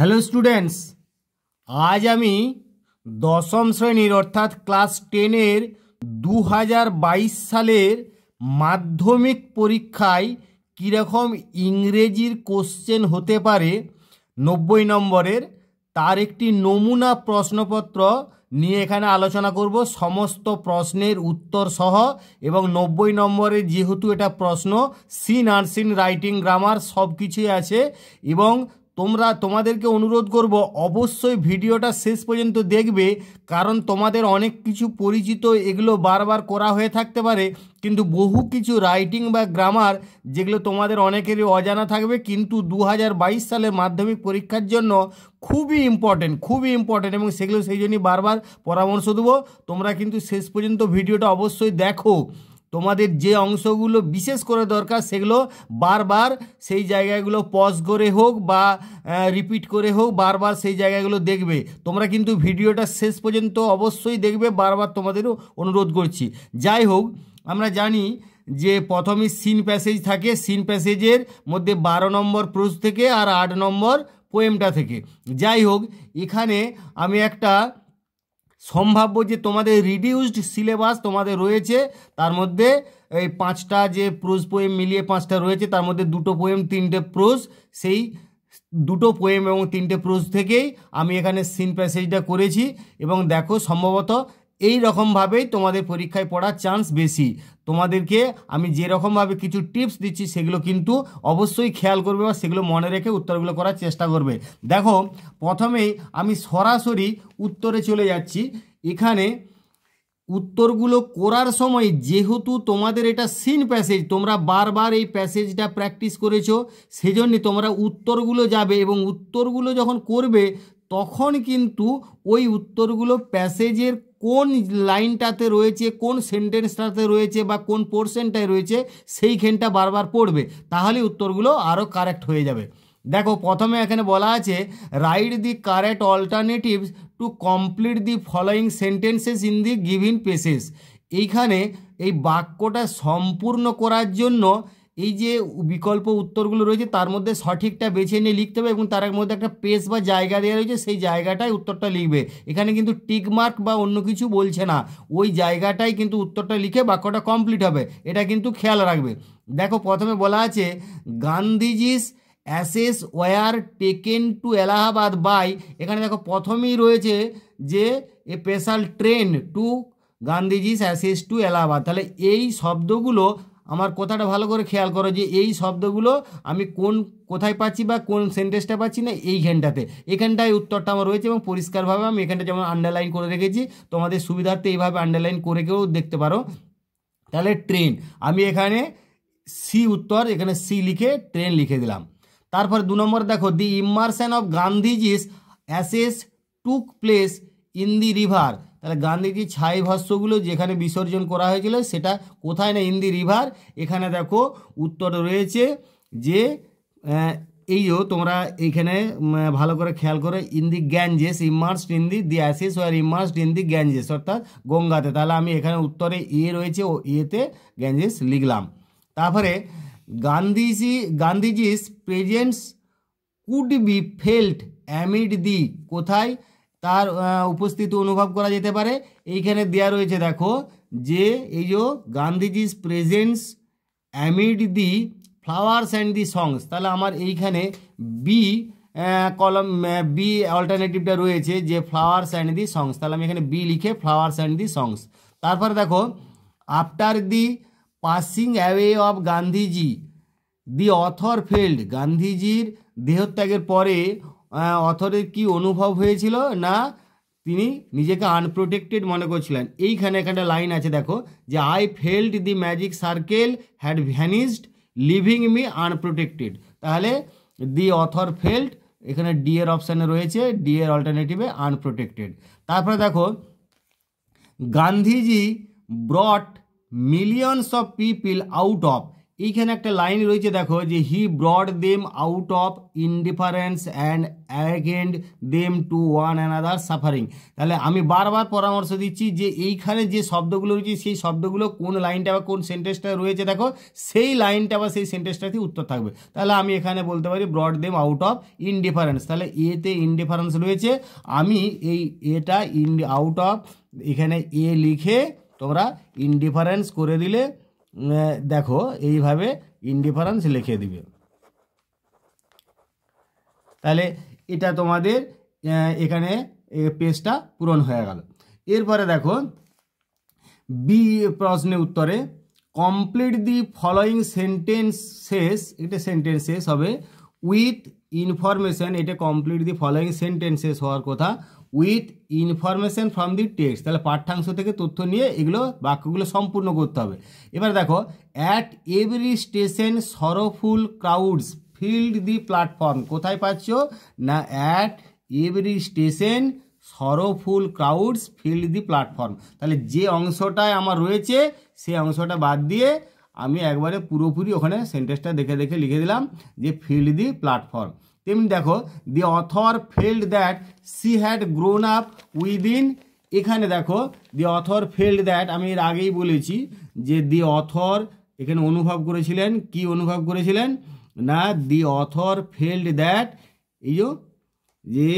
Hello students আজ আমি দশম শ্রেণীর অর্থাৎ ক্লাস টেনের দু সালের মাধ্যমিক পরীক্ষায় কীরকম ইংরেজির কোশ্চেন হতে পারে নব্বই নম্বরের তার একটি নমুনা প্রশ্নপত্র নিয়ে এখানে আলোচনা করব সমস্ত প্রশ্নের উত্তর সহ এবং নব্বই নম্বরের যেহেতু এটা প্রশ্ন সিন আর সিন রাইটিং গ্রামার সব কিছুই আছে এবং তোমরা তোমাদেরকে অনুরোধ করব অবশ্যই ভিডিওটা শেষ পর্যন্ত দেখবে কারণ তোমাদের অনেক কিছু পরিচিত এগুলো বারবার করা হয়ে থাকতে পারে কিন্তু বহু কিছু রাইটিং বা গ্রামার যেগুলো তোমাদের অনেকেরই অজানা থাকবে কিন্তু দু সালে মাধ্যমিক পরীক্ষার জন্য খুবই ইম্পর্টেন্ট খুবই ইম্পর্টেন্ট এবং সেগুলো সেই জন্যই বারবার পরামর্শ দেবো তোমরা কিন্তু শেষ পর্যন্ত ভিডিওটা অবশ্যই দেখো তোমাদের যে অংশগুলো বিশেষ করে দরকার সেগুলো বারবার সেই জায়গাগুলো পজ করে হোক বা রিপিট করে হোক বারবার সেই জায়গাগুলো দেখবে তোমরা কিন্তু ভিডিওটা শেষ পর্যন্ত অবশ্যই দেখবে বারবার তোমাদেরও অনুরোধ করছি যাই হোক আমরা জানি যে প্রথমে সিন প্যাসেজ থাকে সিন প্যাসেজের মধ্যে বারো নম্বর প্রোজ থেকে আর আট নম্বর পোয়েমটা থেকে যাই হোক এখানে আমি একটা সম্ভাব্য যে তোমাদের রিডিউসড সিলেবাস তোমাদের রয়েছে তার মধ্যে এই পাঁচটা যে প্রোজ পোয়েম মিলিয়ে পাঁচটা রয়েছে তার মধ্যে দুটো পোয়েম তিনটে প্রোজ সেই দুটো পোয়েম এবং তিনটে প্রোজ থেকেই আমি এখানে সিন প্যাসেজটা করেছি এবং দেখো সম্ভবত এই রকমভাবেই তোমাদের পরীক্ষায় পড়ার চান্স বেশি তোমাদেরকে আমি যে রকমভাবে কিছু টিপস দিচ্ছি সেগুলো কিন্তু অবশ্যই খেয়াল করবে বা সেগুলো মনে রেখে উত্তরগুলো করার চেষ্টা করবে দেখো প্রথমেই আমি সরাসরি উত্তরে চলে যাচ্ছি এখানে উত্তরগুলো করার সময় যেহেতু তোমাদের এটা সিন প্যাসেজ তোমরা বারবার এই প্যাসেজটা প্র্যাকটিস করেছো সেজন্য তোমরা উত্তরগুলো যাবে এবং উত্তরগুলো যখন করবে তখন কিন্তু ওই উত্তরগুলো প্যাসেজের কোন লাইনটাতে রয়েছে কোন সেন্টেন্সটাতে রয়েছে বা কোন পোর্শনটায় রয়েছে সেইখানটা বারবার পড়বে তাহলে উত্তরগুলো আরও কারেক্ট হয়ে যাবে দেখো প্রথমে এখানে বলা আছে write the correct alternatives to complete the following sentences in the given spaces এইখানে এই বাক্যটা সম্পূর্ণ করার জন্য এই যে বিকল্প উত্তরগুলো রয়েছে তার মধ্যে সঠিকটা বেছে নিয়ে লিখতে হবে এবং তার মধ্যে একটা পেস বা জায়গা দেওয়া রয়েছে সেই জায়গাটায় উত্তরটা লিখবে এখানে কিন্তু টিকমার্ক বা অন্য কিছু বলছে না ওই জায়গাটাই কিন্তু উত্তরটা লিখে বাক্যটা কমপ্লিট হবে এটা কিন্তু খেয়াল রাখবে দেখো প্রথমে বলা আছে Gandhiji's ashes were taken to Allahabad by এখানে দেখো প্রথমেই রয়েছে যে a special train to Gandhiji's ashes to Allahabad তাহলে এই শব্দগুলো আমার কথাটা ভালো করে খেয়াল করো যে এই শব্দগুলো আমি কোন কোথায় পাচ্ছি বা কোন সেন্টেন্সটা পাচ্ছি না এইখানটাতে এখানটায় উত্তরটা আমার রয়েছে এবং পরিষ্কারভাবে আমি এখানটা যেমন আন্ডারলাইন করে রেখেছি তোমাদের সুবিধার্থে এইভাবে আন্ডারলাইন করে কেউ দেখতে পারো তাহলে ট্রেন আমি এখানে সি উত্তর এখানে সি লিখে ট্রেন লিখে দিলাম তারপর দু নম্বর দেখো the immersion of Gandhiji's ashes took place in the river তাহলে গান্ধীজির ছাই ভাষ্যগুলো যেখানে বিসর্জন করা হয়েছিল সেটা কোথায় না ইন্দি রিভার এখানে দেখো উত্তর রয়েছে যে এই যে তোমরা এইখানে ভালো করে খেয়াল করে in the Ganges immersed in the the ashes were immersed in the Ganges অর্থাৎ গঙ্গাতে তাহলে আমি এখানে উত্তরে এ রয়েছে ও এতে গ্যাঞ্জেস লিখলাম তারপরে Gandhiji Gandhiji's presence could be felt amid the কোথায় তার উপস্থিতি অনুভব করা যেতে পারে এইখানে দেয়া রয়েছে দেখো যে এই যে Gandhiji's presence amid the flowers and the songs তাহলে আমার এইখানে বি কলম বি অল্টারনেটিভটা রয়েছে যে ফ্লাওয়ার্স অ্যান্ড দি সংস তাহলে আমি এখানে বি লিখে ফ্লাওয়ার্স অ্যান্ড দি সংস তারপরে দেখো after the passing away of Gandhiji the author felt গান্ধীজির দেহত্যাগের পরে হ্যাঁ, অথরের কি অনুভব হয়েছিল না তিনি নিজেকে আনপ্রোটেক্টেড মনে করছিলেন এইখানে একটা লাইন আছে দেখো যে I felt the magic circle had vanished leaving me unprotected তাহলে দি অথর ফেল্ড এখানে ডি এর অপশানে রয়েছে ডি এর অল্টারনেটিভে আনপ্রোটেক্টেড তারপরে দেখো Gandhiji brought millions of people out of এইখানে একটা লাইন রয়েছে দেখো যে he brought them out of indifference and engaged them to one and other suffering তাহলে আমি বারবার পরামর্শ দিচ্ছি যে এইখানে যে শব্দগুলো রয়েছে সেই শব্দগুলো কোন লাইনটা বা কোন সেন্টেন্সটা রয়েছে দেখো সেই লাইনটা বা সেই সেন্টেন্সটাতে উত্তর থাকবে তাহলে আমি এখানে বলতে পারি brought them out of indifference তাহলে এতে ইনডিফারেন্স রয়েছে আমি এই এটা ইন আউট অফ এখানে এ লিখে তোমরা ইনডিফারেন্স করে দিলে দেখো এইভাবে ইনডিফারেন্স লিখে দিবে তাহলে এটা তোমাদের এখানে পেজটা পূরণ হয়ে গেল এরপরে দেখো বি প্রশ্নে উত্তরে কমপ্লিট দি ফলোয়িং সেন্টেন্স শেষ এটা সেন্টেন্স শেষ হবে উইথ ইনফরমেশন এটা কমপ্লিট দি ফলোয়িং সেন্টেন্স শেষ হওয়ার কথা with information from the text তাহলে পাঠ্যাংশ থেকে তথ্য নিয়ে এগুলো বাক্যগুলো সম্পূর্ণ করতে হবে এবার দেখো at every station sorrowful crowds filled the platform কোথায় পাচ্ছ না at every station sorrowful crowds filled the platform তাহলে যে অংশটায় আমার রয়েছে সেই অংশটা বাদ দিয়ে আমি একবারে পুরোপুরি ওখানে সেন্টেন্সটা দেখে দেখে লিখে দিলাম যে ফিল্ড দি প্ল্যাটফর্ম তেমনি দেখো the author felt that she had grown up within এখানে দেখো দি অথর ফেল্ড দ্যাট আমি এর আগেই বলেছি যে দি অথর এখানে অনুভব করেছিলেন কি অনুভব করেছিলেন না দি অথর ফেল্ড দ্যাট এই যে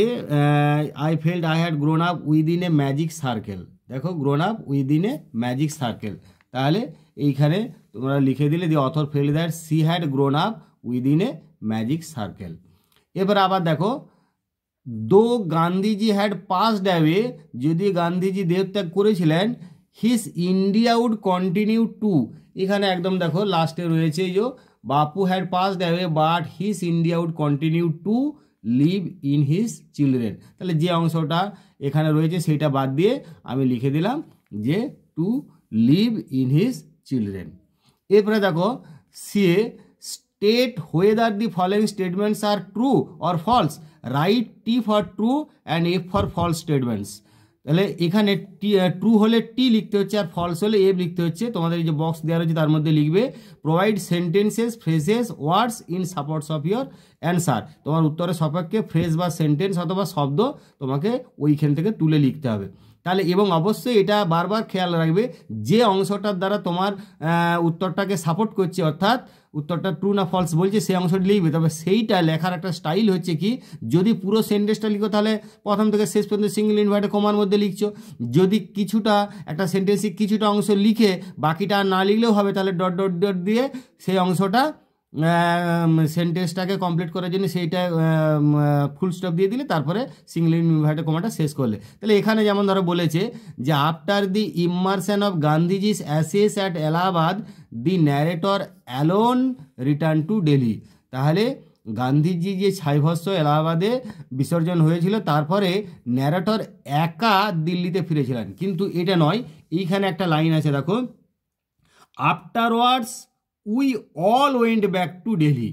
I felt I had grown up within a magic circle দেখো grown up within a magic circle তাহলে এইখানে তোমরা লিখে দিলে the author felt that she had grown up within a magic circle এবার আবার দেখো দো গান্ধীজি হ্যাড পাসড অ্যাওয়ে যদি গান্ধীজি দেবত্যাগ করেছিলেন his India would continue to এখানে একদম দেখো লাস্টে রয়েছে যে Bapu had passed away but his India would continue to live in his children তাহলে যে অংশটা এখানে রয়েছে সেটা বাদ দিয়ে আমি লিখে দিলাম যে to live in his children এরপরে দেখো সে state whether the following statements are true or false write T for true and F for false statements তাহলে এখানে টি ট্রু হলে টি লিখতে হচ্ছে আর ফলস হলে এফ লিখতে হচ্ছে তোমাদের যে বক্স দেওয়া রয়েছে তার মধ্যে লিখবে provide sentences phrases words in supports of your answer তোমার উত্তরের সপক্ষে ফ্রেজ বা সেন্টেন্স অথবা শব্দ তোমাকে ওইখান থেকে তুলে লিখতে হবে তাহলে এবং অবশ্যই এটা বারবার খেয়াল রাখবে যে অংশটার দ্বারা তোমার উত্তরটাকে সাপোর্ট করছে অর্থাৎ উত্তরটা ট্রু না ফলস বলছে সেই অংশটি লিখবে তবে সেইটা লেখার একটা স্টাইল হচ্ছে কি যদি পুরো সেন্টেন্সটা লিখো তাহলে প্রথম থেকে শেষ পর্যন্ত সিঙ্গল ইনভার্টার কমার মধ্যে লিখছো যদি কিছুটা একটা সেন্টেন্সে কিছুটা অংশ লিখে বাকিটা না লিখলেও হবে তাহলে ডট ডট ডট দিয়ে সেই অংশটা সেন্টেন্সটাকে কমপ্লিট করার জন্য সেইটা ফুল স্টপ দিয়ে দিলে তারপরে সিঙ্গল ইনভার্টেড কমাটা শেষ করলে তাহলে এখানে যেমন ধরো বলেছে যে after the immersion of Gandhiji's ashes at Allahabad the narrator alone return to Delhi তাহলে গান্ধীজি যে ছাইভস্ত এলাহাবাদে বিসর্জন হয়েছিল তারপরে ন্যারেটর একা দিল্লিতে ফিরেছিলেন কিন্তু এটা নয় এইখানে একটা লাইন আছে দেখো afterwards we all went back to Delhi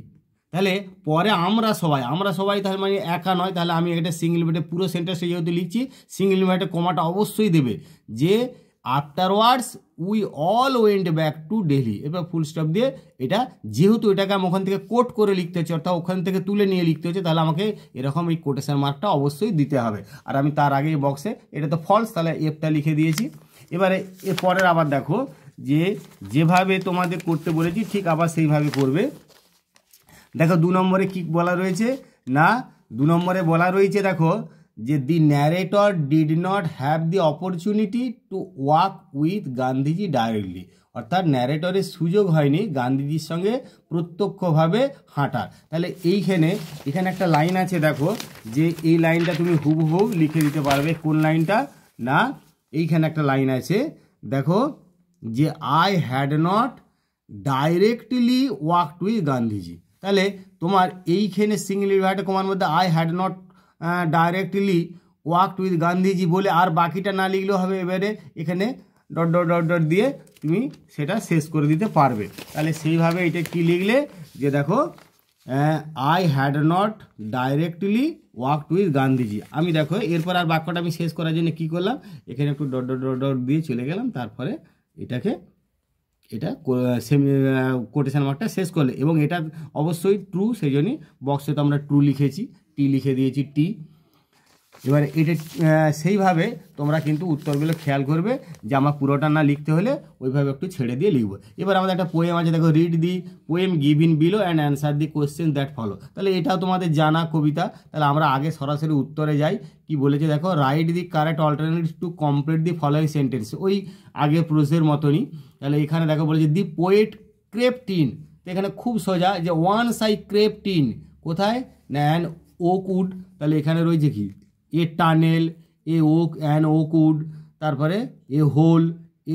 তাহলে পরে আমরা সবাই আমরা সবাই তাহলে মানে একা নয় তাহলে আমি এটা সিঙ্গল ইনভার্টে পুরো সেন্টেন্সটা যেহেতু লিখছি সিঙ্গল ইনভার্টে কমাটা অবশ্যই দেবে যে afterwards we all went back to Delhi এবার ফুল স্টপ দিয়ে এটা যেহেতু এটাকে আমি ওখান থেকে কোট করে লিখতে হচ্ছে অর্থাৎ ওখান থেকে তুলে নিয়ে লিখতে হচ্ছে তাহলে আমাকে এরকম এই কোটেশন মার্কটা অবশ্যই দিতে হবে আর আমি তার আগে বক্সে এটা তো ফলস তাহলে এফটা লিখে দিয়েছি এবারে এর পরের আবার দেখো যে যেভাবে তোমাদের করতে বলেছি ঠিক আবার সেইভাবে করবে দেখো দু নম্বরে কি বলা রয়েছে না দু নম্বরে বলা রয়েছে দেখো যে the narrator did not have the opportunity to walk with Gandhiji directly অর্থাৎ ন্যারেটরের সুযোগ হয়নি গান্ধীজির সঙ্গে প্রত্যক্ষভাবে হাঁটার তাহলে এইখানে এখানে একটা লাইন আছে দেখো যে এই লাইনটা তুমি হুবহু লিখে দিতে পারবে কোন লাইনটা না এইখানে একটা লাইন আছে দেখো যে I had not directly walk to Gandhiji তাহলে তোমার এইখানে সিঙ্গুলারিটি কোমার মধ্যে I had not directly walk with Gandhiji বলে আর বাকিটা না লিখলেও হবে এবারে এখানে ডট ডট ডট ডট দিয়ে তুমি সেটা শেষ করে দিতে পারবে তাহলে সেইভাবে এটা কি লিখলে যে দেখো I had not directly walk with Gandhiji আমি দেখো এরপর আর বাক্যটা আমি শেষ করার জন্য কী করলাম এখানে একটু ডট ডট ডট ডট দিয়ে চলে গেলাম তারপরে এটাকে এটা সেমি কোটেশান মার্কটা শেষ করলে এবং এটা অবশ্যই ট্রু সেই জন্যই বক্সে তো আমরা ট্রু লিখেছি টি লিখে দিয়েছি টি এবার এটা সেইভাবে তোমরা কিন্তু উত্তরগুলো খেয়াল করবে যে আমার পুরোটা না লিখতে হলে ওইভাবে একটু ছেড়ে দিয়ে লিখবো এবার আমাদের একটা পোয়েম আছে দেখো read the poem give in below and answer the question that follow তাহলে এটাও তোমাদের জানা কবিতা তাহলে আমরা আগে সরাসরি উত্তরে যাই কি বলেছে দেখো write the correct alternative to complete the following sentence ওই আগের প্রোজের মতনই তাহলে এখানে দেখো বলেছে দি পোয়েট ক্রেপ টিন এখানে খুব সোজা যে ওয়ান সাই ক্রেপ্ট টিন কোথায় না অ্যান্ড ওক উড তাহলে এখানে রয়েছে কি a tunnel a oak an oakwood তারপরে এ হোল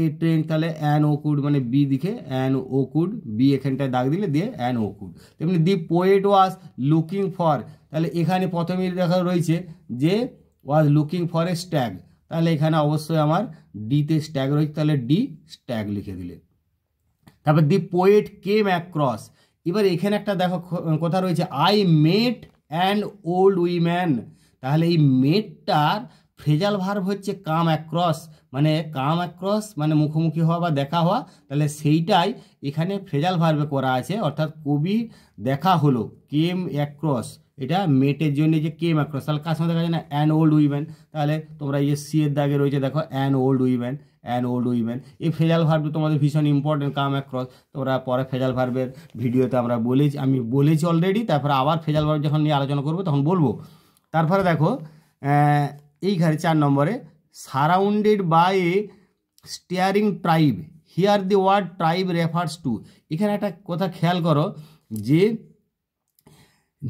এ ট্রেন তাহলে অ্যান ওকুড মানে বি দিকে অ্যান ওকুড বি এখানটায় দাগ দিলে দিয়ে অ্যান ওকুড তেমনি the poet was looking for তাহলে এখানে প্রথমেই দেখা রয়েছে যে was looking for a stag তাহলে এখানে অবশ্যই আমার ডিতে স্ট্যাগ রয়েছে তাহলে ডি স্ট্যাগ লিখে দিলে তারপর দি পোয়েট কেম অ্যাক্রস এবার এখানে একটা দেখো কথা রয়েছে I met and old woman তাহলে এই মেডটার ফ্রেজাল ভার্ভ হচ্ছে কাম অ্যাক্রস মানে কাম অ্যাক্রস মানে মুখোমুখি হওয়া বা দেখা হওয়া তাহলে সেইটাই এখানে ফ্রেজাল ভার্ভে করা আছে অর্থাৎ কবি দেখা হলো কেম অ্যাক্রস এটা মেটের জন্য যে কেম অ্যাক্রস তাহলে কার সঙ্গে দেখা যায় না অ্যান ওল্ড উইম্যান তাহলে তোমরা এই যে সিয়ের দাগে রয়েছে দেখো an old woman an old woman এই ফেজাল ভার্ভ তোমাদের ভীষণ ইম্পর্টেন্ট কাম অ্যাক্রস তোমরা পরে ফেজাল ভার্ভের ভিডিওতে আমরা বলেছি আমি বলেছি অলরেডি তারপরে আবার ফেজাল ভার্ভ যখন নিয়ে আলোচনা করবো তখন বলবো তারপরে দেখো এইখানে চার নম্বরে surrounded by a stirring tribe here the word tribe refers to এখানে একটা কথা খেয়াল করো যে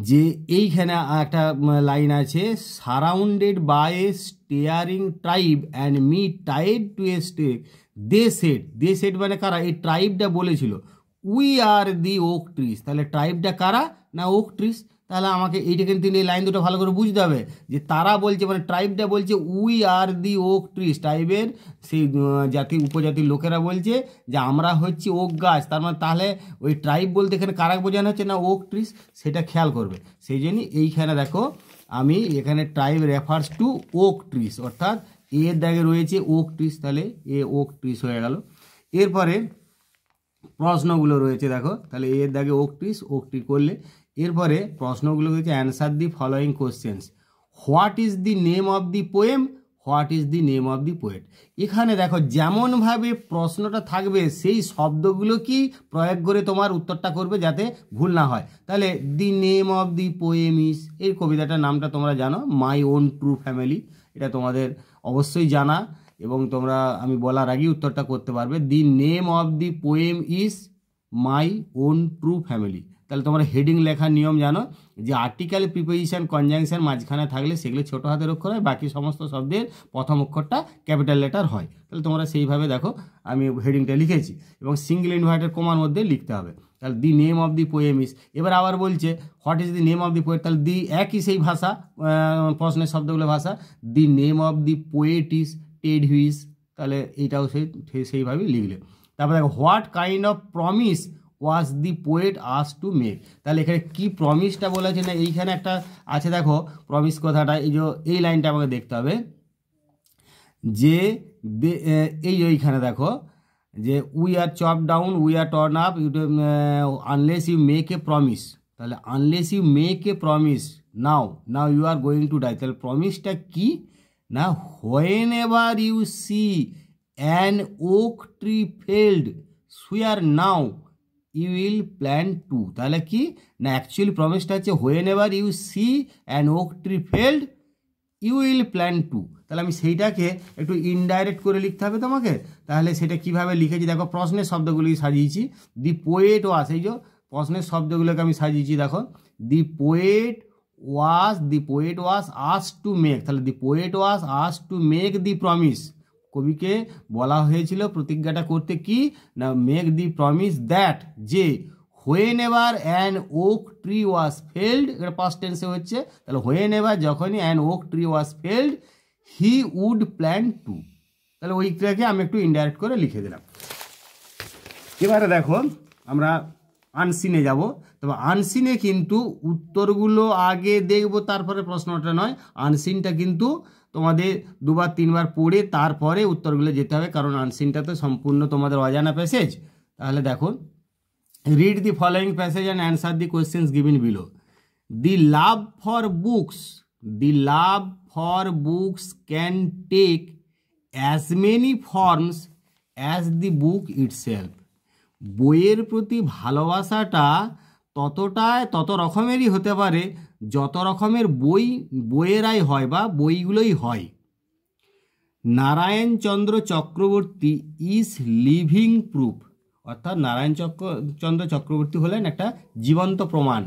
যে এইখানে একটা লাইন আছে surrounded by a stirring tribe and me tied to a stake they said they said মানে কারা এই ট্রাইবটা বলেছিল we are the oak trees তাহলে ট্রাইবটা কারা না ওক ট্রিস তাহলে আমাকে এইটাকে কিন্তু এই লাইন দুটো ভালো করে বুঝতে হবে যে তারা বলছে মানে ট্রাইবটা বলছে we are the oak trees ট্রাইবের সেই জাতি উপজাতির লোকেরা বলছে যে আমরা হচ্ছি ওক গাছ তার মানে তাহলে ওই ট্রাইব বলতে এখানে কারা বোঝানো হচ্ছে না ওক ট্রিস সেটা খেয়াল করবে সেই জন্যই এইখানে দেখো আমি এখানে tribe refers to oak trees অর্থাৎ এর দাগে রয়েছে ওক ট্রিস তাহলে এ ওক ট্রিস হয়ে গেল এরপরে প্রশ্নগুলো রয়েছে দেখো তাহলে এর দাগে ওক ট্রিস ওক ট্রি করলে এরপরে প্রশ্নগুলো answer the following questions what is the name of the poem what is the name of the poet এখানে দেখো যেমনভাবে প্রশ্নটা থাকবে সেই শব্দগুলো কি প্রয়োগ করে তোমার উত্তরটা করবে যাতে ভুল না হয় তাহলে the name of the poem is এই কবিতাটার নামটা তোমরা জানো মাই ওন ট্রু ফ্যামিলি এটা তোমাদের অবশ্যই জানা এবং তোমরা আমি বলার আগেই উত্তরটা করতে পারবে the name of the poem is my own true family তাহলে তোমার হেডিং লেখার নিয়ম জানো যে আর্টিকেল প্রিপোজিশন কনজাংশন মাঝখানে থাকলে সেগুলো ছোটো হাতের অক্ষর হয় বাকি সমস্ত শব্দের প্রথম অক্ষরটা ক্যাপিটাল লেটার হয় তাহলে তোমরা সেইভাবে দেখো আমি হেডিংটা লিখেছি এবং সিঙ্গেল ইনভার্টেড কোমার মধ্যে লিখতে হবে তাহলে the name of the poem is এবার আবার বলছে what is the name of the poet তাহলে দি একই সেই ভাষা প্রশ্নের শব্দগুলো ভাষা the name of the poet is Ted Hughes তাহলে এইটাও সেই সেইভাবেই লিখলে তারপরে দেখো what kind of promise was the poet আস টু মেক তাহলে এখানে কি প্রমিসটা বলেছে না এইখানে একটা আছে দেখো প্রমিস কথাটা এই যে এই লাইনটা আমাকে দেখতে হবে যে এই এইখানে দেখো যে we are chop down we are torn up you unless you make a promise তাহলে unless you make a promise now now you are going to die তাহলে প্রমিসটা কি না whenever you see an oak tree felled আর now you will plant two তাহলে কি না actually প্রমিসটা হচ্ছে whenever you see and oak tree felled you will plant two তাহলে আমি সেইটাকে একটু ইনডাইরেক্ট করে লিখতে হবে তোমাকে তাহলে সেটা কিভাবে লিখেছি দেখো প্রশ্নের শব্দগুলি সাজিয়েছি দি পোয়েট ওয়াস এই যে প্রশ্নের শব্দগুলোকে আমি সাজিয়েছি দেখো the poet was the poet was আস টু মেক তাহলে দি পোয়েট ওয়াস আস টু মেক দি প্রমিস কবিকে বলা হয়েছিল প্রতিজ্ঞাটা করতে কি না মেক দি প্রমিস দ্যাট যে whenever an oak tree was felled এটা পাস্ট টেন্সে হচ্ছে তাহলে হয়ে নেবার যখনই an oak tree was felled he would plant two তাহলে ওইটাকে আমি একটু ইনডাইরেক্ট করে লিখে দিলাম এবারে দেখো আমরা আনসিনে যাব তবে আনসিনে কিন্তু উত্তরগুলো আগে দেখব তারপরে প্রশ্নটা নয় আনসিনটা কিন্তু তোমাদের দুবার তিনবার পড়ে তারপরে উত্তরগুলো যেতে হবে কারণ আনসিনটা তো সম্পূর্ণ তোমাদের অজানা প্যাসেজ তাহলে দেখো read the following passage and answer the questions given below the love for books the love for books can take as many forms as the book itself বইয়ের প্রতি ভালোবাসাটা ততটায় তত রকমেরই হতে পারে যত রকমের বই বইয়েরাই হয় বা বইগুলোই হয় Narayanchandra Chakraborty is living proof অর্থাৎ নারায়ণ চক্র চন্দ্র চক্রবর্তী হলেন একটা জীবন্ত প্রমাণ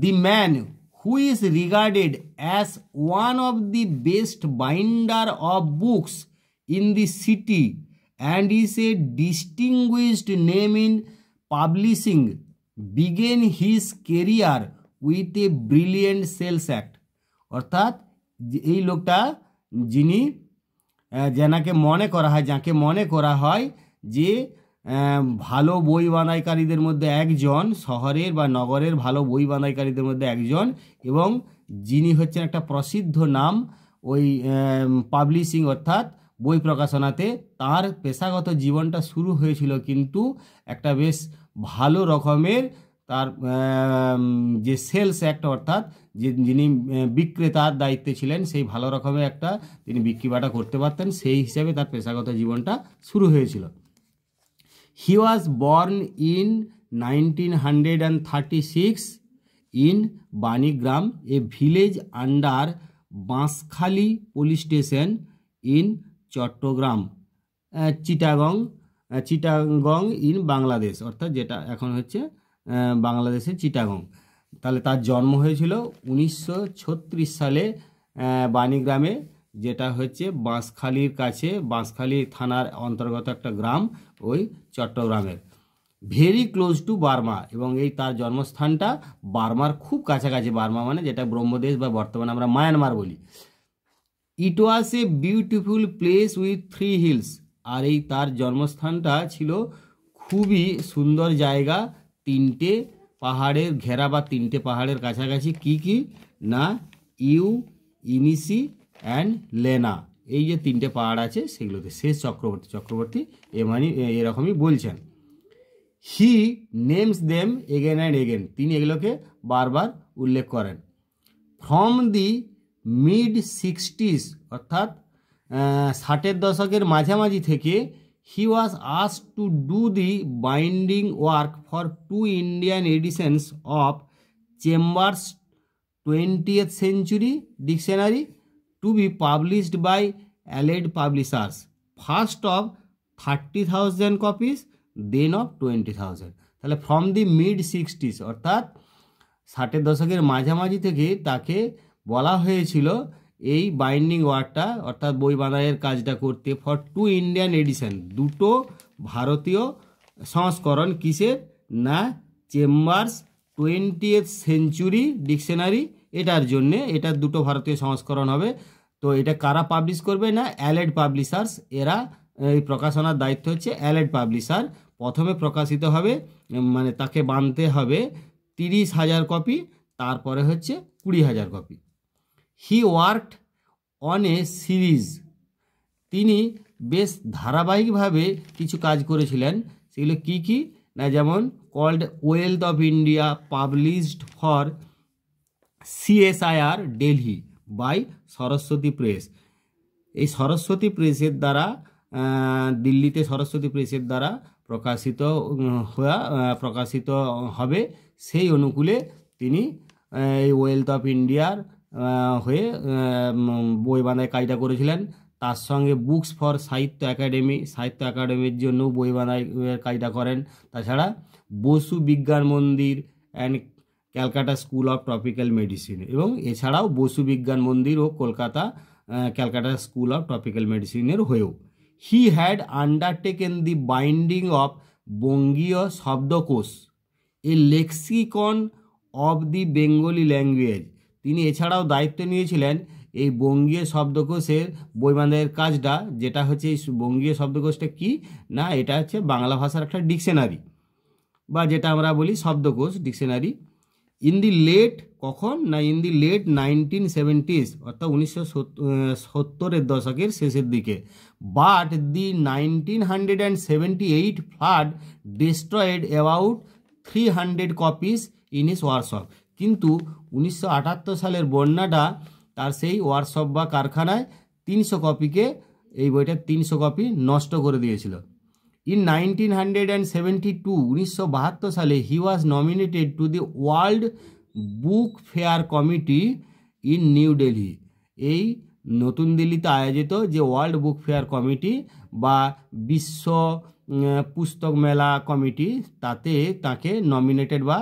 the man who is regarded as one of the best binder of books in the city and is a distinguished name in publishing began his career with a brilliant sales act অর্থাৎ এই লোকটা যিনি যেনাকে মনে করা হয় যাকে মনে করা হয় যে ভালো বই বানাইকারীদের মধ্যে একজন শহরের বা নগরের ভালো বই বানাইকারীদের মধ্যে একজন এবং যিনি হচ্ছেন একটা প্রসিদ্ধ নাম ওই পাবলিশিং অর্থাৎ বই প্রকাশনাতে তার পেশাগত জীবনটা শুরু হয়েছিল কিন্তু একটা বেশ ভালো রকমের তার যে সেলস একটা অর্থাৎ যে যিনি বিক্রেতার দায়িত্বে ছিলেন সেই ভালো রকমের একটা তিনি বিক্রি বাটা করতে পারতেন সেই হিসেবে তার পেশাগত জীবনটা শুরু হয়েছিল he was born in nineteen hundred and thirty six in Banigram a village under Banshkhali police station in Chattogram Chittagong Chittagong in Bangladesh অর্থাৎ যেটা এখন হচ্ছে বাংলাদেশের চিটাগং তাহলে তার জন্ম হয়েছিল উনিশশো সালে বাণীগ্রামে যেটা হচ্ছে বাঁশখালির কাছে বাঁশখালি থানার অন্তর্গত একটা গ্রাম ওই চট্টগ্রামের ভেরি ক্লোজ টু বার্মা এবং এই তার জন্মস্থানটা বার্মার খুব কাছাকাছি বার্মা মানে যেটা ব্রহ্মদেশ বা বর্তমানে আমরা মায়ানমার বলি it was a beautiful place with three hills আর এই তার জন্মস্থানটা ছিল খুবই সুন্দর জায়গা তিনটে পাহাড়ের ঘেরা বা তিনটে পাহাড়ের কাছাকাছি কি কি না ইউ ইমিসি অ্যান্ড লেনা এই যে তিনটে পাহাড় আছে সেগুলোতে শেষ চক্রবর্তী চক্রবর্তী এমানি এরকমই বলছেন he names them again and again তিনি এগুলোকে বারবার উল্লেখ করেন ফ্রম দি মিড সিক্সটিস অর্থাৎ ষাটের দশকের মাঝামাঝি থেকে হি ওয়াজ আস to do the binding work for two Indian editions of Chambers twentieth century dictionary to be published by Allied publishers first of thirty thousand copies then of twenty thousand তাহলে from the mid sixties অর্থাৎ ষাটের দশকের মাঝামাঝি থেকে তাকে বলা হয়েছিল এই বাইন্ডিং ওয়ারটা অর্থাৎ বই বানায়ের কাজটা করতে ফর টু ইন্ডিয়ান এডিশন দুটো ভারতীয় সংস্করণ কিসের না চেম্বার্স টোয়েন্টি সেঞ্চুরি ডিকশনারি এটার জন্যে এটার দুটো ভারতীয় সংস্করণ হবে তো এটা কারা পাবলিশ করবে না অ্যালেড পাবলিশার্স এরা এই প্রকাশনার দায়িত্ব হচ্ছে অ্যালেড পাবলিশার প্রথমে প্রকাশিত হবে মানে তাকে বানতে হবে তিরিশ হাজার কপি তারপরে হচ্ছে কুড়ি হাজার copy he worked on a series তিনি বেশ ধারাবাহিকভাবে কিছু কাজ করেছিলেন সেগুলো কি কি না যেমন called wealth of India published for CSIR Delhi by Saraswati press এই সরস্বতী প্রেসের দ্বারা দিল্লিতে সরস্বতী প্রেসের দ্বারা প্রকাশিত হওয়া প্রকাশিত হবে সেই অনুকূলে তিনি এই ওয়েলথ অফ ইন্ডিয়ার হয়ে বই বাঁধায় কাজটা করেছিলেন তার সঙ্গে বুকস ফর সাহিত্য একাডেমি সাহিত্য একাডেমির জন্য বই বাঁধায় কাজটা করেন তাছাড়া Basu Bigyan Mandir and Calcutta school of tropical medicine এবং এছাড়াও বসু বিজ্ঞান মন্দির ও Kolkata Calcutta school of tropical মেডিসিনের হয়েও he had undertaken the binding of Bangiya Shabdakosh a lexicon of the Bengali language তিনি এছাড়াও দায়িত্ব নিয়েছিলেন এই বঙ্গীয় শব্দকোষের বইমানদের কাজটা যেটা হচ্ছে এই বঙ্গীয় শব্দকোষটা কি না এটা হচ্ছে বাংলা ভাষার একটা ডিকশনারি বা যেটা আমরা বলি শব্দকোষ ডিকশনারি ইন দি লেট কখন না in the late nineteen seventies অর্থাৎ উনিশশো সত্তরের দশকের শেষের দিকে but the nineteen hundred and seventy eight flood destroyed about three hundred copies in his workshop কিন্তু উনিশশো সালের বন্যাটা তার সেই ওয়ার্কশপ বা কারখানায় তিনশো কপিকে এই বইটার তিনশো কপি নষ্ট করে দিয়েছিল in nineteen hundred and seventy two উনিশশো বাহাত্তর সালে he was nominated to the world book fair committee in New Delhi এই নতুন দিল্লিতে আয়োজিত যে ওয়ার্ল্ড বুক ফেয়ার কমিটি বা বিশ্ব পুস্তক মেলা কমিটি তাতে তাকে নমিনেটেড বা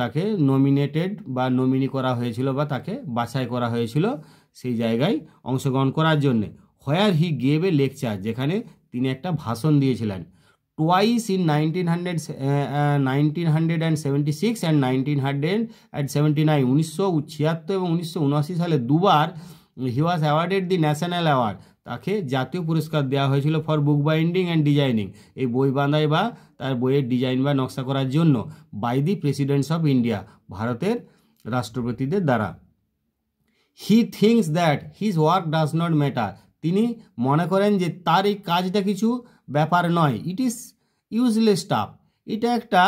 তাকে নমিনেটেড বা নমিনি করা হয়েছিল বা তাকে বাছাই করা হয়েছিল সেই জায়গায় অংশগ্রহণ করার জন্যে হোয়ার হি গেভ এ লেকচার যেখানে তিনি একটা ভাষণ দিয়েছিলেন twice in nineteen hundred nineteen hundred and seventy six and nineteen hundred and seventy nine উনিশশো ছিয়াত্তর এবং উনিশশো উনআশি সালে দুবার he was awarded the national award তাকে জাতীয় পুরস্কার দেওয়া হয়েছিল for book binding and designing এই বই বাঁধাই বা তার বইয়ের ডিজাইন বা নকশা করার জন্য by the presidents of India ভারতের রাষ্ট্রপতিদের দ্বারা he thinks that his work does not matter তিনি মনে করেন যে তার এই কাজটা কিছু ব্যাপার নয় ইট ইজ ইউজলেস স্টাফ এটা একটা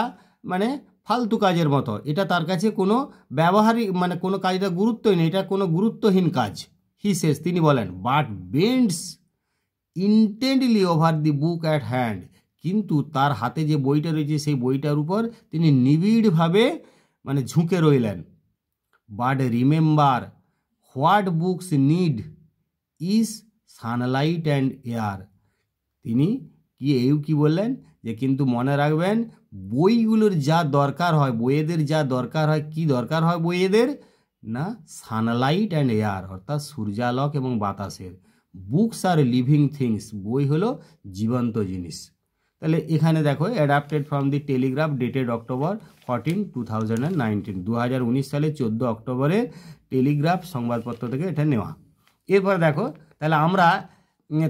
মানে ফালতু কাজের মতো এটা তার কাছে কোনো ব্যবহারিক মানে কোনো কাজটা গুরুত্বই নেই এটা কোনো গুরুত্বহীন কাজ হি শেষ তিনি বলেন but bends intently over the book at hand কিন্তু তার হাতে যে বইটা রয়েছে সেই বইটার উপর তিনি নিবিড়ভাবে মানে ঝুঁকে রইলেন but remember what books need is sunlight and air তিনি কি এই কি বললেন যে কিন্তু মনে রাখবেন বইগুলোর যা দরকার হয় বইয়েদের যা দরকার হয় কি দরকার হয় বইয়েদের না সানলাইট অ্যান্ড এয়ার অর্থাৎ সূর্যালোক এবং বাতাসের বুকস আর লিভিং থিংস বই হলো জীবন্ত জিনিস তাহলে এখানে দেখো adapted from the Telegraph dated October fourteen two thousand nineteen দু হাজার উনিশ সালে চোদ্দো অক্টোবরে টেলিগ্রাফ সংবাদপত্র থেকে এটা নেওয়া এরপর দেখো তাহলে আমরা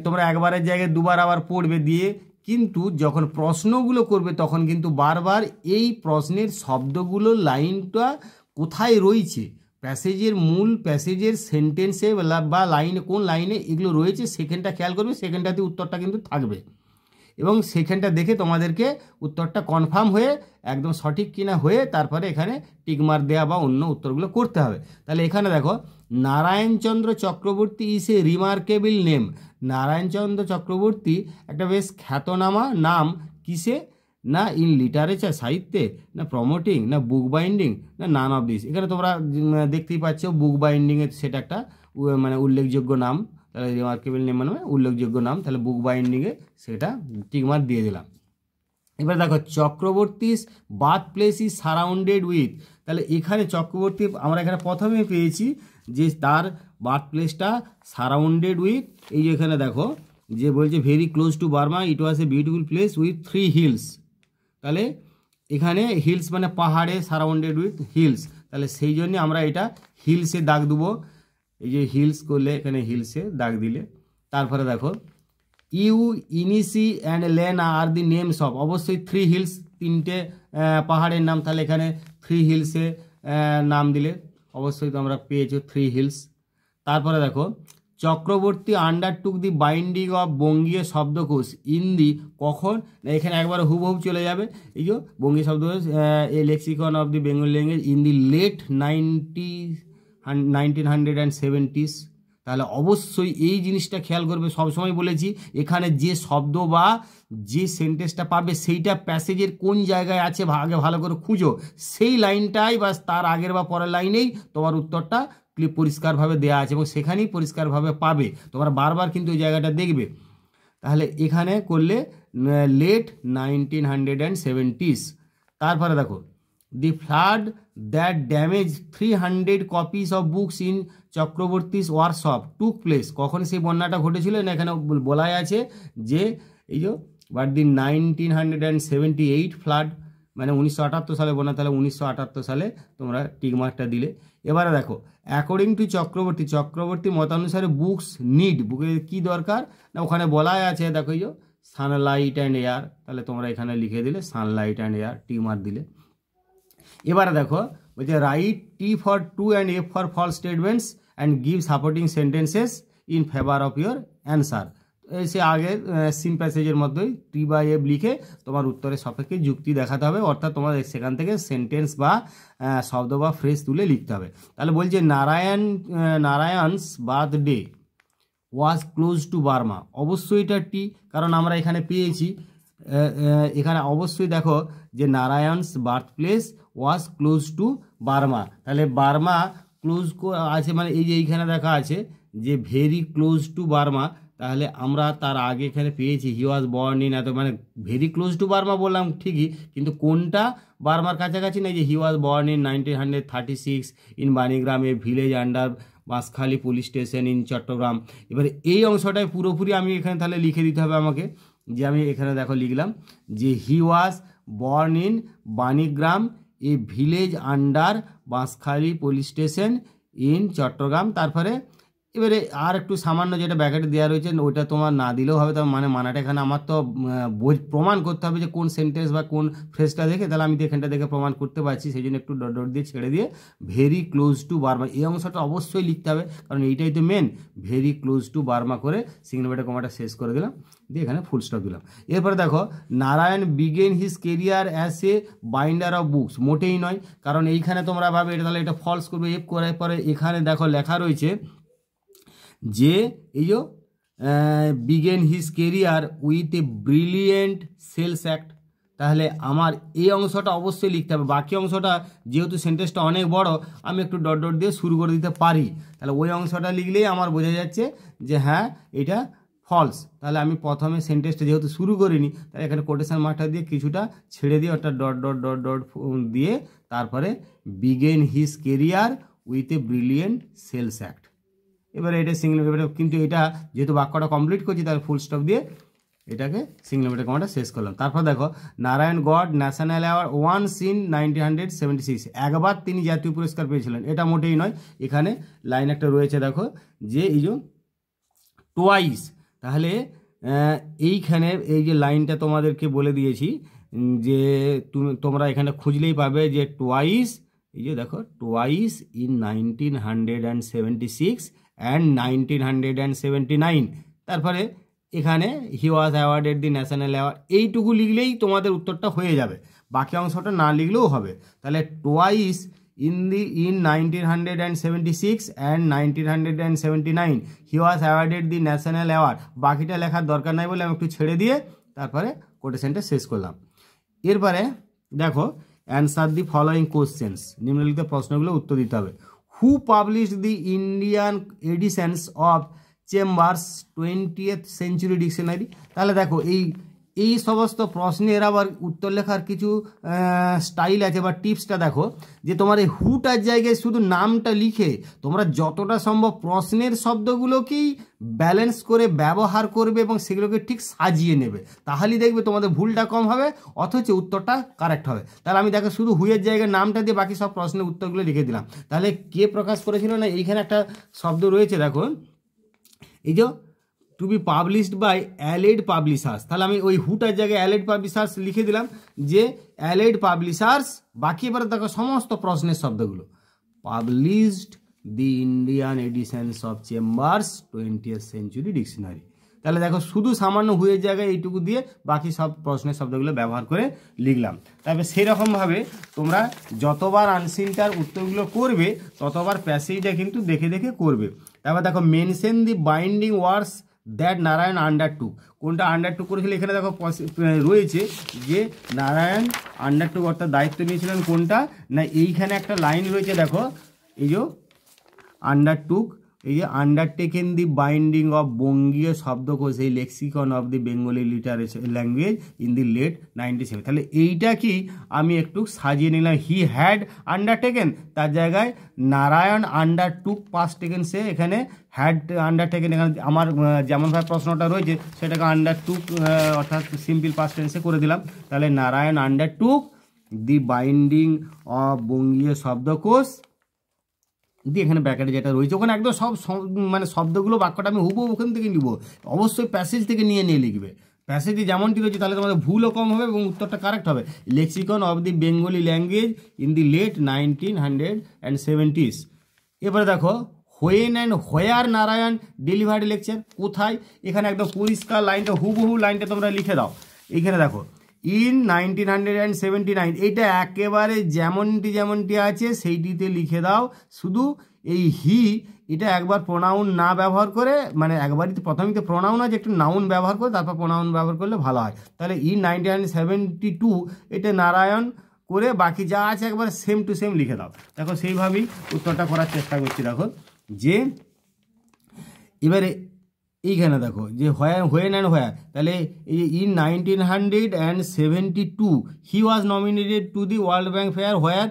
তোমরা একবারের জায়গায় দুবার আবার পড়বে দিয়ে কিন্তু যখন প্রশ্নগুলো করবে তখন কিন্তু বারবার এই প্রশ্নের শব্দগুলো লাইনটা কোথায় রয়েছে প্যাসেজের মূল প্যাসেজের সেন্টেন্সে বা লাইনে কোন লাইনে এগুলো রয়েছে সেখানটা খেয়াল করবে সেকেন্ডটাতে উত্তরটা কিন্তু থাকবে এবং সেখানটা দেখে তোমাদেরকে উত্তরটা কনফার্ম হয়ে একদম সঠিক কিনা হয়ে তারপরে এখানে টিকমার দেয়া বা অন্য উত্তরগুলো করতে হবে তাহলে এখানে দেখো Narayanchandra Chakraborty is a remarkable name Narayanchandra Chakraborty একটা বেশ খ্যাতনামা নাম কিসে না ইন লিটারেচার সাহিত্যে না প্রমোটিং না বুক বাইন্ডিং না নান অব দিস এখানে তোমরা দেখতেই পাচ্ছ বুক বাইন্ডিংয়ের সেটা একটা মানে উল্লেখযোগ্য নাম তাহলে রিমার্কেবল নেম মানে উল্লেখযোগ্য নাম তাহলে বুক বাইন্ডিংয়ে সেটা টিকমার্ক দিয়ে দিলাম এবার দেখো Chakraborty birth place is surrounded with তাহলে এখানে চক্রবর্তী আমরা এখানে প্রথমে পেয়েছি যে তার বার্থ প্লেসটা সারাউন্ডেড উইথ এই যে এখানে দেখো যে বলছে very close to Burma it was a beautiful place with three hills তাহলে এখানে হিলস মানে পাহাড়ে সারাউন্ডেড উইথ হিলস তাহলে সেই জন্যে আমরা এটা হিলসে দাগ দেবো এই যে হিলস করলে এখানে হিলসে দাগ দিলে তারপরে দেখো U Inisi and Lena are the names of অবশ্যই থ্রি হিলস তিনটে পাহাড়ের নাম তাহলে এখানে থ্রি হিলসে নাম দিলে অবশ্যই তোমরা পেয়েছো থ্রি হিলস তারপরে দেখো Chakraborty undertook the binding of Bangiya Shabdakosh ইন্দি কখন এখানে একবার হুবহু চলে যাবে এই যে Bangiya Shabdakosh a lexicon of the Bengal language in the late ninety nineteen hundred and তাহলে অবশ্যই এই জিনিসটা খেয়াল করবে সবসময় বলেছি এখানে যে শব্দ বা যে সেন্টেন্সটা পাবে সেইটা প্যাসেজের কোন জায়গায় আছে আগে ভালো করে খুঁজো সেই লাইনটাই বা তার আগের বা পরের লাইনেই তোমার উত্তরটা ক্লিপ পরিষ্কারভাবে দেওয়া আছে এবং সেখানেই পরিষ্কারভাবে পাবে তোমার বারবার কিন্তু ওই জায়গাটা দেখবে তাহলে এখানে করলে লেট নাইনটিন হান্ড্রেড অ্যান্ড তারপরে দেখো the flood that damage three hundred copies of books in Chakraborty's workshop took place কখন সেই বন্যাটা ঘটেছিল না এখানে বলাই আছে যে এই যে but the nineteen hundred and seventy eight flood মানে উনিশশো আটাত্তর সালে বন্যা তাহলে উনিশশো আটাত্তর সালে তোমরা টিকমার্কটা দিলে এবারে দেখো অ্যাকর্ডিং টু চক্রবর্তী চক্রবর্তী মতানুসারে বুকস নিড বুকের কী দরকার না ওখানে বলাই আছে দেখো এই সানলাইট অ্যান্ড এয়ার তাহলে তোমরা এখানে লিখে দিলে সানলাইট অ্যান্ড এয়ার টিকমার্ক দিলে এবারে দেখো বলছে write T for true and F for false statements and give supporting sentences in favour of your answer সে আগের সিম প্যাসেজের মধ্যেই টি বা এফ লিখে তোমার উত্তরের সাপেক্ষে যুক্তি দেখাতে হবে অর্থাৎ তোমার সেখান থেকে সেন্টেন্স বা শব্দ বা ফ্রেজ তুলে লিখতে হবে তাহলে বলছে Narayan Narayan's birthday was close to Burma অবশ্যই এটা টি কারণ আমরা এখানে পেয়েছি এখানে অবশ্যই দেখো যে Narayan's birth place was close to Burma তাহলে বার্মা ক্লোজ আছে মানে এই যে এইখানে দেখা আছে যে ভেরি ক্লোজ টু বার্মা তাহলে আমরা তার আগে এখানে পেয়েছি হি ওয়াজ বর্ন ইন এত মানে ভেরি ক্লোজ টু বার্মা বললাম ঠিকই কিন্তু কোনটা বার্মার কাছাকাছি না যে he was born in nineteen hundred thirty six in বাণীগ্রামে village under Banshkhali police station in Chittagong এবারে এই অংশটাই পুরোপুরি আমি এখানে তাহলে লিখে দিতে হবে আমাকে যে আমি এখানে দেখো লিখলাম যে he was born in Banigram a village under Banshkhali police station in Chittagong তারপরে এবারে আর একটু সামান্য যেটা ব্যাকেটে দেওয়া রয়েছে ওইটা তোমার না দিলেও হবে তার মানে মানাটা এখানে আমার তো বোঝ প্রমাণ করতে হবে যে কোন সেন্টেন্স বা কোন ফ্রেজটা দেখে তাহলে আমি তো এখানটা দেখে প্রমাণ করতে পারছি সেই জন্য একটু ডট ডট দিয়ে ছেড়ে দিয়ে ভেরি ক্লোজ টু বার্মা এই অংশটা অবশ্যই লিখতে হবে কারণ এইটাই তো main very close to Burma করে সিগনেবেটা কমাটা শেষ করে দিলাম দিয়ে এখানে ফুল স্টপ দিলাম এরপরে দেখো Narayan began his career as a binder of books মোটেই নয় কারণ এইখানে তোমরা ভাবে এটা তাহলে এটা ফলস করবে এফ করার পরে এখানে দেখো লেখা রয়েছে যে এই যে began his career with a brilliant sales act তাহলে আমার এই অংশটা অবশ্যই লিখতে হবে বাকি অংশটা যেহেতু সেন্টেন্সটা অনেক বড় আমি একটু ডট ডট দিয়ে শুরু করে দিতে পারি তাহলে ওই অংশটা লিখলেই আমার বোঝা যাচ্ছে যে হ্যাঁ এটা ফলস তাহলে আমি প্রথমে সেন্টেন্সটা যেহেতু শুরু করিনি তাই এখানে কোটেশান মার্কটা দিয়ে কিছুটা ছেড়ে দিয়ে অর্থাৎ ডট ডট ডট ডট দিয়ে তারপরে began his career with a brilliant sales act এবারে এটা সিগনেফিকেট কিন্তু এটা যেহেতু বাক্যটা কমপ্লিট করছি তাহলে ফুল স্টপ দিয়ে এটাকে সিগনেফিকেট কমাটা শেষ করলাম তারপর দেখো Narayan got national award once in nineteen hundred seventy six একবার তিনি জাতীয় পুরস্কার পেয়েছিলেন এটা মোটেই নয় এখানে লাইন একটা রয়েছে দেখো যে এই যে টোয়াইস তাহলে এইখানে এই যে লাইনটা তোমাদেরকে বলে দিয়েছি যে তুমি তোমরা এখানে খুঁজলেই পাবে যে টোয়াইস এই যে দেখো twice in nineteen hundred and seventy six and nineteen hundred and seventy nine তারপরে এখানে he was awarded the national award এইটুকু লিখলেই তোমাদের উত্তরটা হয়ে যাবে বাকি অংশটা না লিখলেও হবে তাহলে twice In the in 1976 and 1979 he was awarded the national award বাকিটা লেখার দরকার নাই বলে আমি একটু ছেড়ে দিয়ে তারপরে কোটেশনটা শেষ করলাম এরপরে দেখো অ্যান্সার দি ফলোয়িং কোশ্চেন্স নিম্নলিখিত প্রশ্নগুলো উত্তর দিতে হবে who publish the Indian editions of Chambers twentieth century dictionary তাহলে দেখো এই এই সমস্ত প্রশ্নের আবার উত্তর লেখার কিছু স্টাইল আছে বা টিপসটা দেখো যে তোমার এই হুটার জায়গায় শুধু নামটা লিখে তোমরা যতটা সম্ভব প্রশ্নের শব্দগুলোকেই ব্যালেন্স করে ব্যবহার করবে এবং সেগুলোকে ঠিক সাজিয়ে নেবে তাহলেই দেখবে তোমাদের ভুলটা কম হবে অথচ উত্তরটা কারেক্ট হবে তাহলে আমি দেখো শুধু হুয়ের জায়গায় নামটা দিয়ে বাকি সব প্রশ্নের উত্তরগুলো লিখে দিলাম তাহলে কে প্রকাশ করেছিল না এইখানে একটা শব্দ রয়েছে দেখো এই যে to be published by Allied Publishers তাহলে আমি ওই হুটার জায়গায় অ্যালেড পাবলিশার্স লিখে দিলাম যে অ্যালেড পাবলিশার্স বাকি এবারে দেখো সমস্ত প্রশ্নের শব্দগুলো published the Indian editions of Chambers twentieth century dictionary তাহলে দেখো শুধু সামান্য হুয়ের জায়গায় এইটুকু দিয়ে বাকি সব প্রশ্নের শব্দগুলো ব্যবহার করে লিখলাম তারপরে সেরকমভাবে তোমরা যতবার আনসিনটার উত্তরগুলো করবে ততবার প্যাসেজটা কিন্তু দেখে দেখে করবে তারপর দেখো mention the binding words that Narayan undertook কোনটা আন্ডার টু করেছিল এখানে দেখো রয়েছে যে নারায়ণ আন্ডার টু অর্থাৎ দায়িত্ব নিয়েছিলেন কোনটা না এইখানে একটা লাইন রয়েছে দেখো এই যে আন্ডার টুক এই যে undertaken the binding of Bangiya Shabdakosh এই lexicon of the Bengali literature language in the late ninety seven তাহলে এইটা কি আমি একটু সাজিয়ে নিলাম হি হ্যাড আন্ডারটেকেন তার জায়গায় Narayan undertook past taken সে এখানে হ্যাড আন্ডারটেকেন এখানে আমার যেমনভাবে প্রশ্নটা রয়েছে সেটাকে আন্ডার টুক অর্থাৎ সিম্পল পাস টেন্সে করে দিলাম তাহলে Narayan undertook the binding of Bangiya Shabdakosh দিয়ে এখানে ব্র্যাকেটে যেটা রয়েছে ওখানে একদম সব মানে শব্দগুলো বাক্যটা আমি হুবহু ওখান থেকে নিব অবশ্যই প্যাসেজ থেকে নিয়ে নিয়ে লিখবে প্যাসেজে যেমনটি রয়েছে তাহলে তোমাদের ভুলও কম হবে এবং উত্তরটা কারেক্ট হবে lexicon of the Bengali language in the late nineteen hundred and seventies এবারে দেখো when and where Narayan delivery lecture কোথায় এখানে একদম পরিষ্কার লাইনটা হুবহু লাইনটা তোমরা লিখে দাও এখানে দেখো ইন নাইনটিন অ্যান্ড নাইন এইটা একেবারে যেমনটি যেমনটি আছে সেইটিতে লিখে দাও শুধু এই হি এটা একবার প্রোনাউন না ব্যবহার করে মানে একবারই তো প্রথমেই তো প্রোনাউন আছে একটু নাউন ব্যবহার করে তারপর প্রোনাউন ব্যবহার করলে ভালো হয় তাহলে ইন নাইনটিন টু এটা নারায়ণ করে বাকি যা আছে একবার সেম টু সেম লিখে দাও দেখো সেইভাবেই উত্তরটা করার চেষ্টা করছি দেখো যে এবারে এইখানে দেখো যে হোয়া হোয়েন অ্যান্ড হোয়া তাহলে in nineteen hundred and seventy two he was nominated to the world bank fair where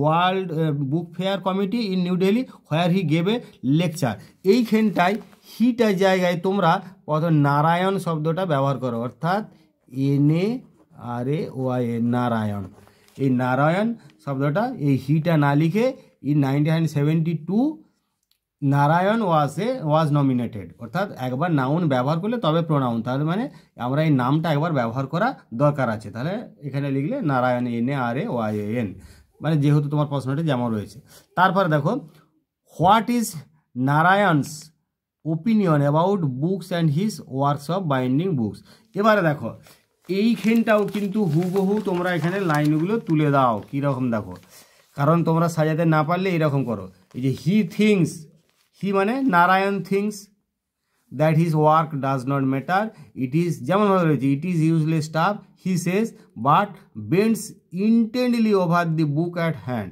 world book fair committee in New Delhi where he gave lecture এইখানটায় হিটা জায়গায় তোমরা প্রথম নারায়ণ শব্দটা ব্যবহার করো অর্থাৎ N A R A Y A Narayan এই নারায়ণ শব্দটা এই হিটা না লিখে in nineteen seventy two Narayan ওয়াজে ওয়াজ নমিনেটেড অর্থাৎ একবার নাউন ব্যবহার করলে তবে প্রোনাউন তাহলে মানে আমরা এই নামটা একবার ব্যবহার করা দরকার আছে তাহলে এখানে লিখলে Narayan N A R A Y N মানে যেহেতু তোমার প্রশ্নটি যেমন রয়েছে তারপরে দেখো what is Narayan's opinion about books and his works of binding books এবারে দেখো এইখানটাও কিন্তু হুবহু তোমরা এখানে লাইনগুলো তুলে দাও কীরকম দেখো কারণ তোমরা সাজাতে না পারলে এরকম করো এই যে হি থিংস হি মানে Narayan thinks that his work does not matter it is যেমনভাবে রয়েছে it is useless stuff he says but bends intently over the book at hand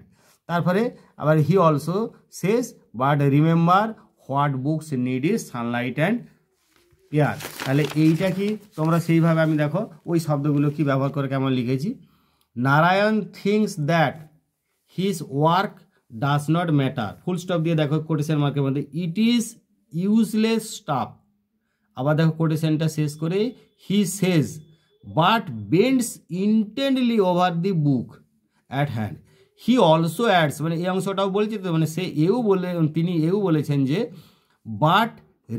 তারপরে আবার he also says but remember what books need is sunlight and air তাহলে এইটা কি তোমরা সেইভাবে আমি দেখো ওই শব্দগুলো কি ব্যবহার করে কেমন লিখেছি Narayan thinks that his work does not matter full stop দিয়ে দেখো কোটেশন মার্কের মধ্যে ইট ইজ ইউজলেস স্টাফ আবার দেখো কোটেশনটা শেষ করে he says but bends intently over the book at hand he also adds মানে এই অংশটাও বলছে তো মানে সে এও বলে তিনি এও বলেছেন যে but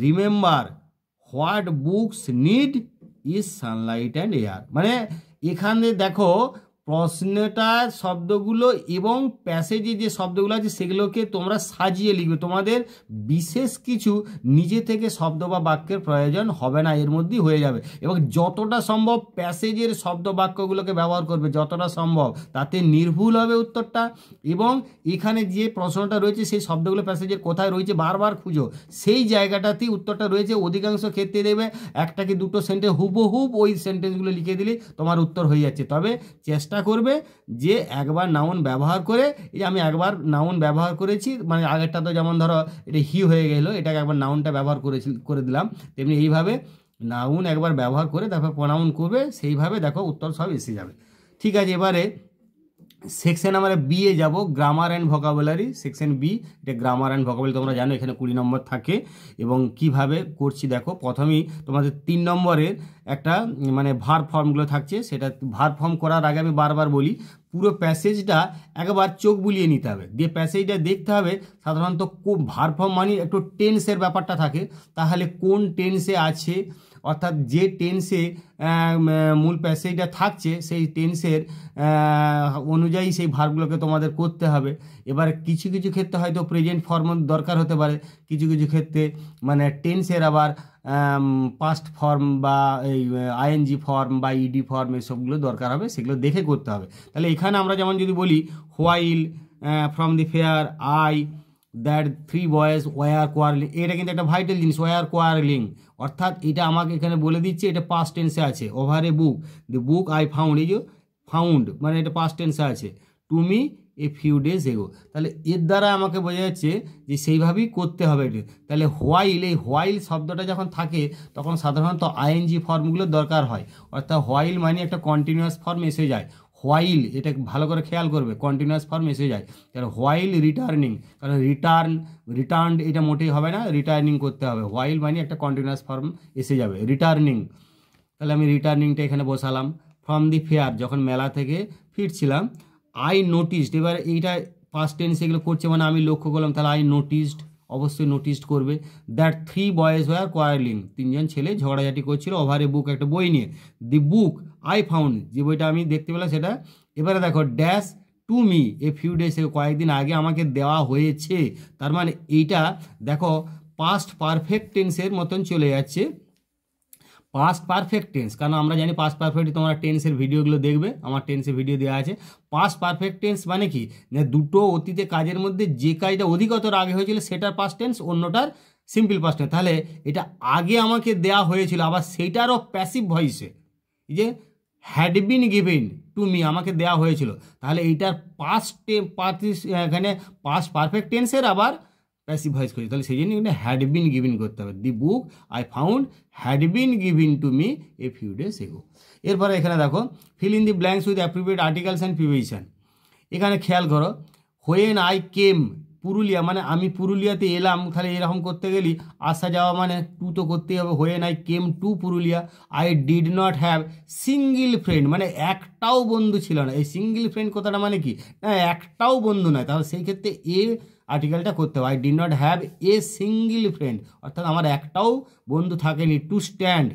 remember what books need is sunlight and air মানে এখানে দেখো প্রশ্নটার শব্দগুলো এবং প্যাসেজে যে শব্দগুলো আছে সেগুলোকে তোমরা সাজিয়ে লিখবে তোমাদের বিশেষ কিছু নিজে থেকে শব্দ বা বাক্যের প্রয়োজন হবে না এর মধ্যেই হয়ে যাবে এবং যতটা সম্ভব প্যাসেজের শব্দ বাক্যগুলোকে ব্যবহার করবে যতটা সম্ভব তাতে নির্ভুল হবে উত্তরটা এবং এখানে যে প্রশ্নটা রয়েছে সেই শব্দগুলো প্যাসেজের কোথায় রয়েছে বারবার খুঁজো সেই জায়গাটাতেই উত্তরটা রয়েছে অধিকাংশ ক্ষেত্রে দেবে একটা কি দুটো সেন্টেন্স হুবহুব ওই সেন্টেন্সগুলো লিখে দিলে তোমার উত্তর হয়ে যাচ্ছে তবে চেষ্টা চেষ্টা করবে যে একবার নাউন ব্যবহার করে এই যে আমি একবার নাউন ব্যবহার করেছি মানে আগেরটা তো যেমন ধরো এটা হি হয়ে গেল এটাকে একবার নাউনটা ব্যবহার করেছি করে দিলাম তেমনি এইভাবে নাউন একবার ব্যবহার করে তারপর প্রনাউন করবে সেইভাবে দেখো উত্তর সব এসে যাবে ঠিক আছে এবারে সেকশন আমরা বি এ যাব grammar and vocabulary section B এটা গ্রামার অ্যান্ড ভোকাবুলারি তোমরা জানো এখানে কুড়ি নম্বর থাকে এবং কিভাবে করছি দেখো প্রথমেই তোমাদের তিন নম্বরের একটা মানে ভার ফর্মগুলো থাকছে সেটা ভার ফর্ম করার আগে আমি বারবার বলি পুরো প্যাসেজটা একবার চোখ বুলিয়ে নিতে হবে দিয়ে প্যাসেজটা দেখতে হবে সাধারণত ভার ফর্ম মানে একটু টেন্সের ব্যাপারটা থাকে তাহলে কোন টেন্সে আছে অর্থাৎ যে টেন্সে মূল প্যাসেজটা থাকছে সেই টেন্সের অনুযায়ী সেই ভার্বগুলোকে তোমাদের করতে হবে এবার কিছু কিছু ক্ষেত্রে হয়তো প্রেজেন্ট ফর্ম দরকার হতে পারে কিছু কিছু ক্ষেত্রে মানে টেন্সের আবার পাস্ট ফর্ম বা এই আইএনজি ফর্ম বা ইডি ফর্ম এসবগুলো দরকার হবে সেগুলো দেখে করতে হবে তাহলে এখানে আমরা যেমন যদি বলি while from the fair I that three boys were quarrelling এটা কিন্তু একটা ভাইটাল জিনিস ওয়ার কোয়ারলিং অর্থাৎ এটা আমাকে এখানে বলে দিচ্ছে এটা পাস্ট টেন্সে আছে over a book the book I found is found মানে এটা পাস্ট টেন্সে আছে to me a few days ago তাহলে এর দ্বারা আমাকে বোঝা যাচ্ছে যে সেইভাবেই করতে হবে এটা তাহলে হোয়াইল এই হোয়াইল শব্দটা যখন থাকে তখন সাধারণত আইএনজি ফর্মগুলোর দরকার হয় অর্থাৎ হোয়াইল মানে একটা কন্টিনিউয়াস ফর্ম এসে যায় হোয়াইল এটা ভালো করে খেয়াল করবে কন্টিনিউয়াস ফর্ম এসে যায় কারণ হোয়াইল রিটার্নিং কারণ রিটার্ন রিটার্ন এটা মোটেই হবে না রিটার্নিং করতে হবে হোয়াইল মানে একটা কন্টিনিউয়াস ফর্ম এসে যাবে রিটার্নিং তাহলে আমি রিটার্নিংটা এখানে বসালাম ফ্রম দি ফেয়ার যখন মেলা থেকে ফিরছিলাম আই নোটিসড এবার এইটা ফার্স্ট টেন্স এগুলো করছে মানে আমি লক্ষ্য করলাম তাহলে আই নোটিসড অবশ্যই নোটিস করবে that three boys were quarrelling তিনজন ছেলে ঝগড়াঝাটি করছিল ওভারে বুক একটা বই নিয়ে দি বুক আই ফাউন্ড যে বইটা আমি দেখতে পেলাম সেটা এবারে দেখো dash to me a few days কয়েকদিন আগে আমাকে দেওয়া হয়েছে তার মানে এইটা দেখো পাস্ট পারফেক্ট টেন্সের মতন চলে যাচ্ছে পাস্ট পারফেক্ট টেন্স কারণ আমরা জানি পাস্ট পারফেক্ট তোমরা টেন্সের ভিডিওগুলো দেখবে আমার টেন্সের ভিডিও দেওয়া আছে পাস্ট পারফেক্ট টেন্স মানে কি না দুটো অতীতে কাজের মধ্যে যে কাজটা অধিকতর আগে হয়েছিল সেটার পাস্ট টেন্স অন্যটার সিম্পল পাস্ট টেন্স তাহলে এটা আগে আমাকে দেয়া হয়েছিল আবার সেইটারও প্যাসিভ ভয়েসে যে had been given to me আমাকে দেয়া হয়েছিল তাহলে এইটার পাস্ট এখানে পাস্ট পারফেক্ট টেন্সের আবার প্যাসিভ ভয়েস করছি তাহলে সেই জন্য এখানে হ্যাড বিন গিভিন করতে হবে the book I found had been given to me a few days ago এরপরে এখানে দেখো fill in the blanks with appropriate articles and preposition এখানে খেয়াল করো হোয়েন আই কেম পুরুলিয়া মানে আমি পুরুলিয়াতে এলাম তাহলে এরকম করতে গেলি আসা যাওয়া মানে টু তো করতেই হবে when I came to Purulia I did not have single friend মানে একটাও বন্ধু ছিল না এই সিঙ্গেল ফ্রেন্ড কথাটা মানে কি না একটাও বন্ধু নয় তাহলে সেই ক্ষেত্রে এ আর্টিকেলটা করতে হবে I did not have a single friend অর্থাৎ আমার একটাও বন্ধু থাকেনি টু স্ট্যান্ড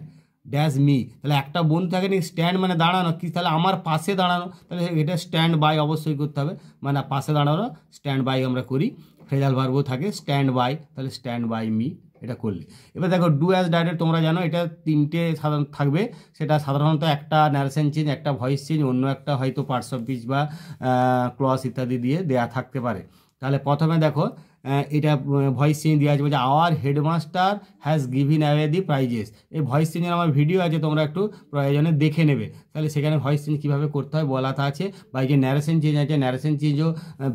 ড্যাশ মি তাহলে একটা বন্ধু থাকেনি স্ট্যান্ড মানে দাঁড়ানো কি তাহলে আমার পাশে দাঁড়ানো তাহলে এটা স্ট্যান্ড বাই অবশ্যই করতে হবে মানে পাশে দাঁড়ানো স্ট্যান্ড বাই আমরা করি ফ্রেজাল ভার্বও থাকে স্ট্যান্ড বাই তাহলে স্ট্যান্ড বাই মি এটা করলে এবার দেখো ডু অ্যাজ ডাইরেক্ট তোমরা জানো এটা তিনটে সাধারণ থাকবে সেটা সাধারণত একটা ন্যারেশন চেঞ্জ একটা ভয়েস চেঞ্জ অন্য একটা হয়তো পার্টস অফ বা ক্লস ইত্যাদি দিয়ে দেয়া থাকতে পারে তাহলে প্রথমে দেখো এটা ভয়েস চেঞ্জ দেওয়া আছে বলছে our headmaster has given away the prizes এই ভয়েস চেঞ্জের আমার ভিডিও আছে তোমরা একটু প্রয়োজনে দেখে নেবে তাহলে সেখানে ভয়েস চেঞ্জ কীভাবে করতে হয় বলা আছে বা এই যে ন্যারেশন চেঞ্জ আছে ন্যারেশন চেঞ্জও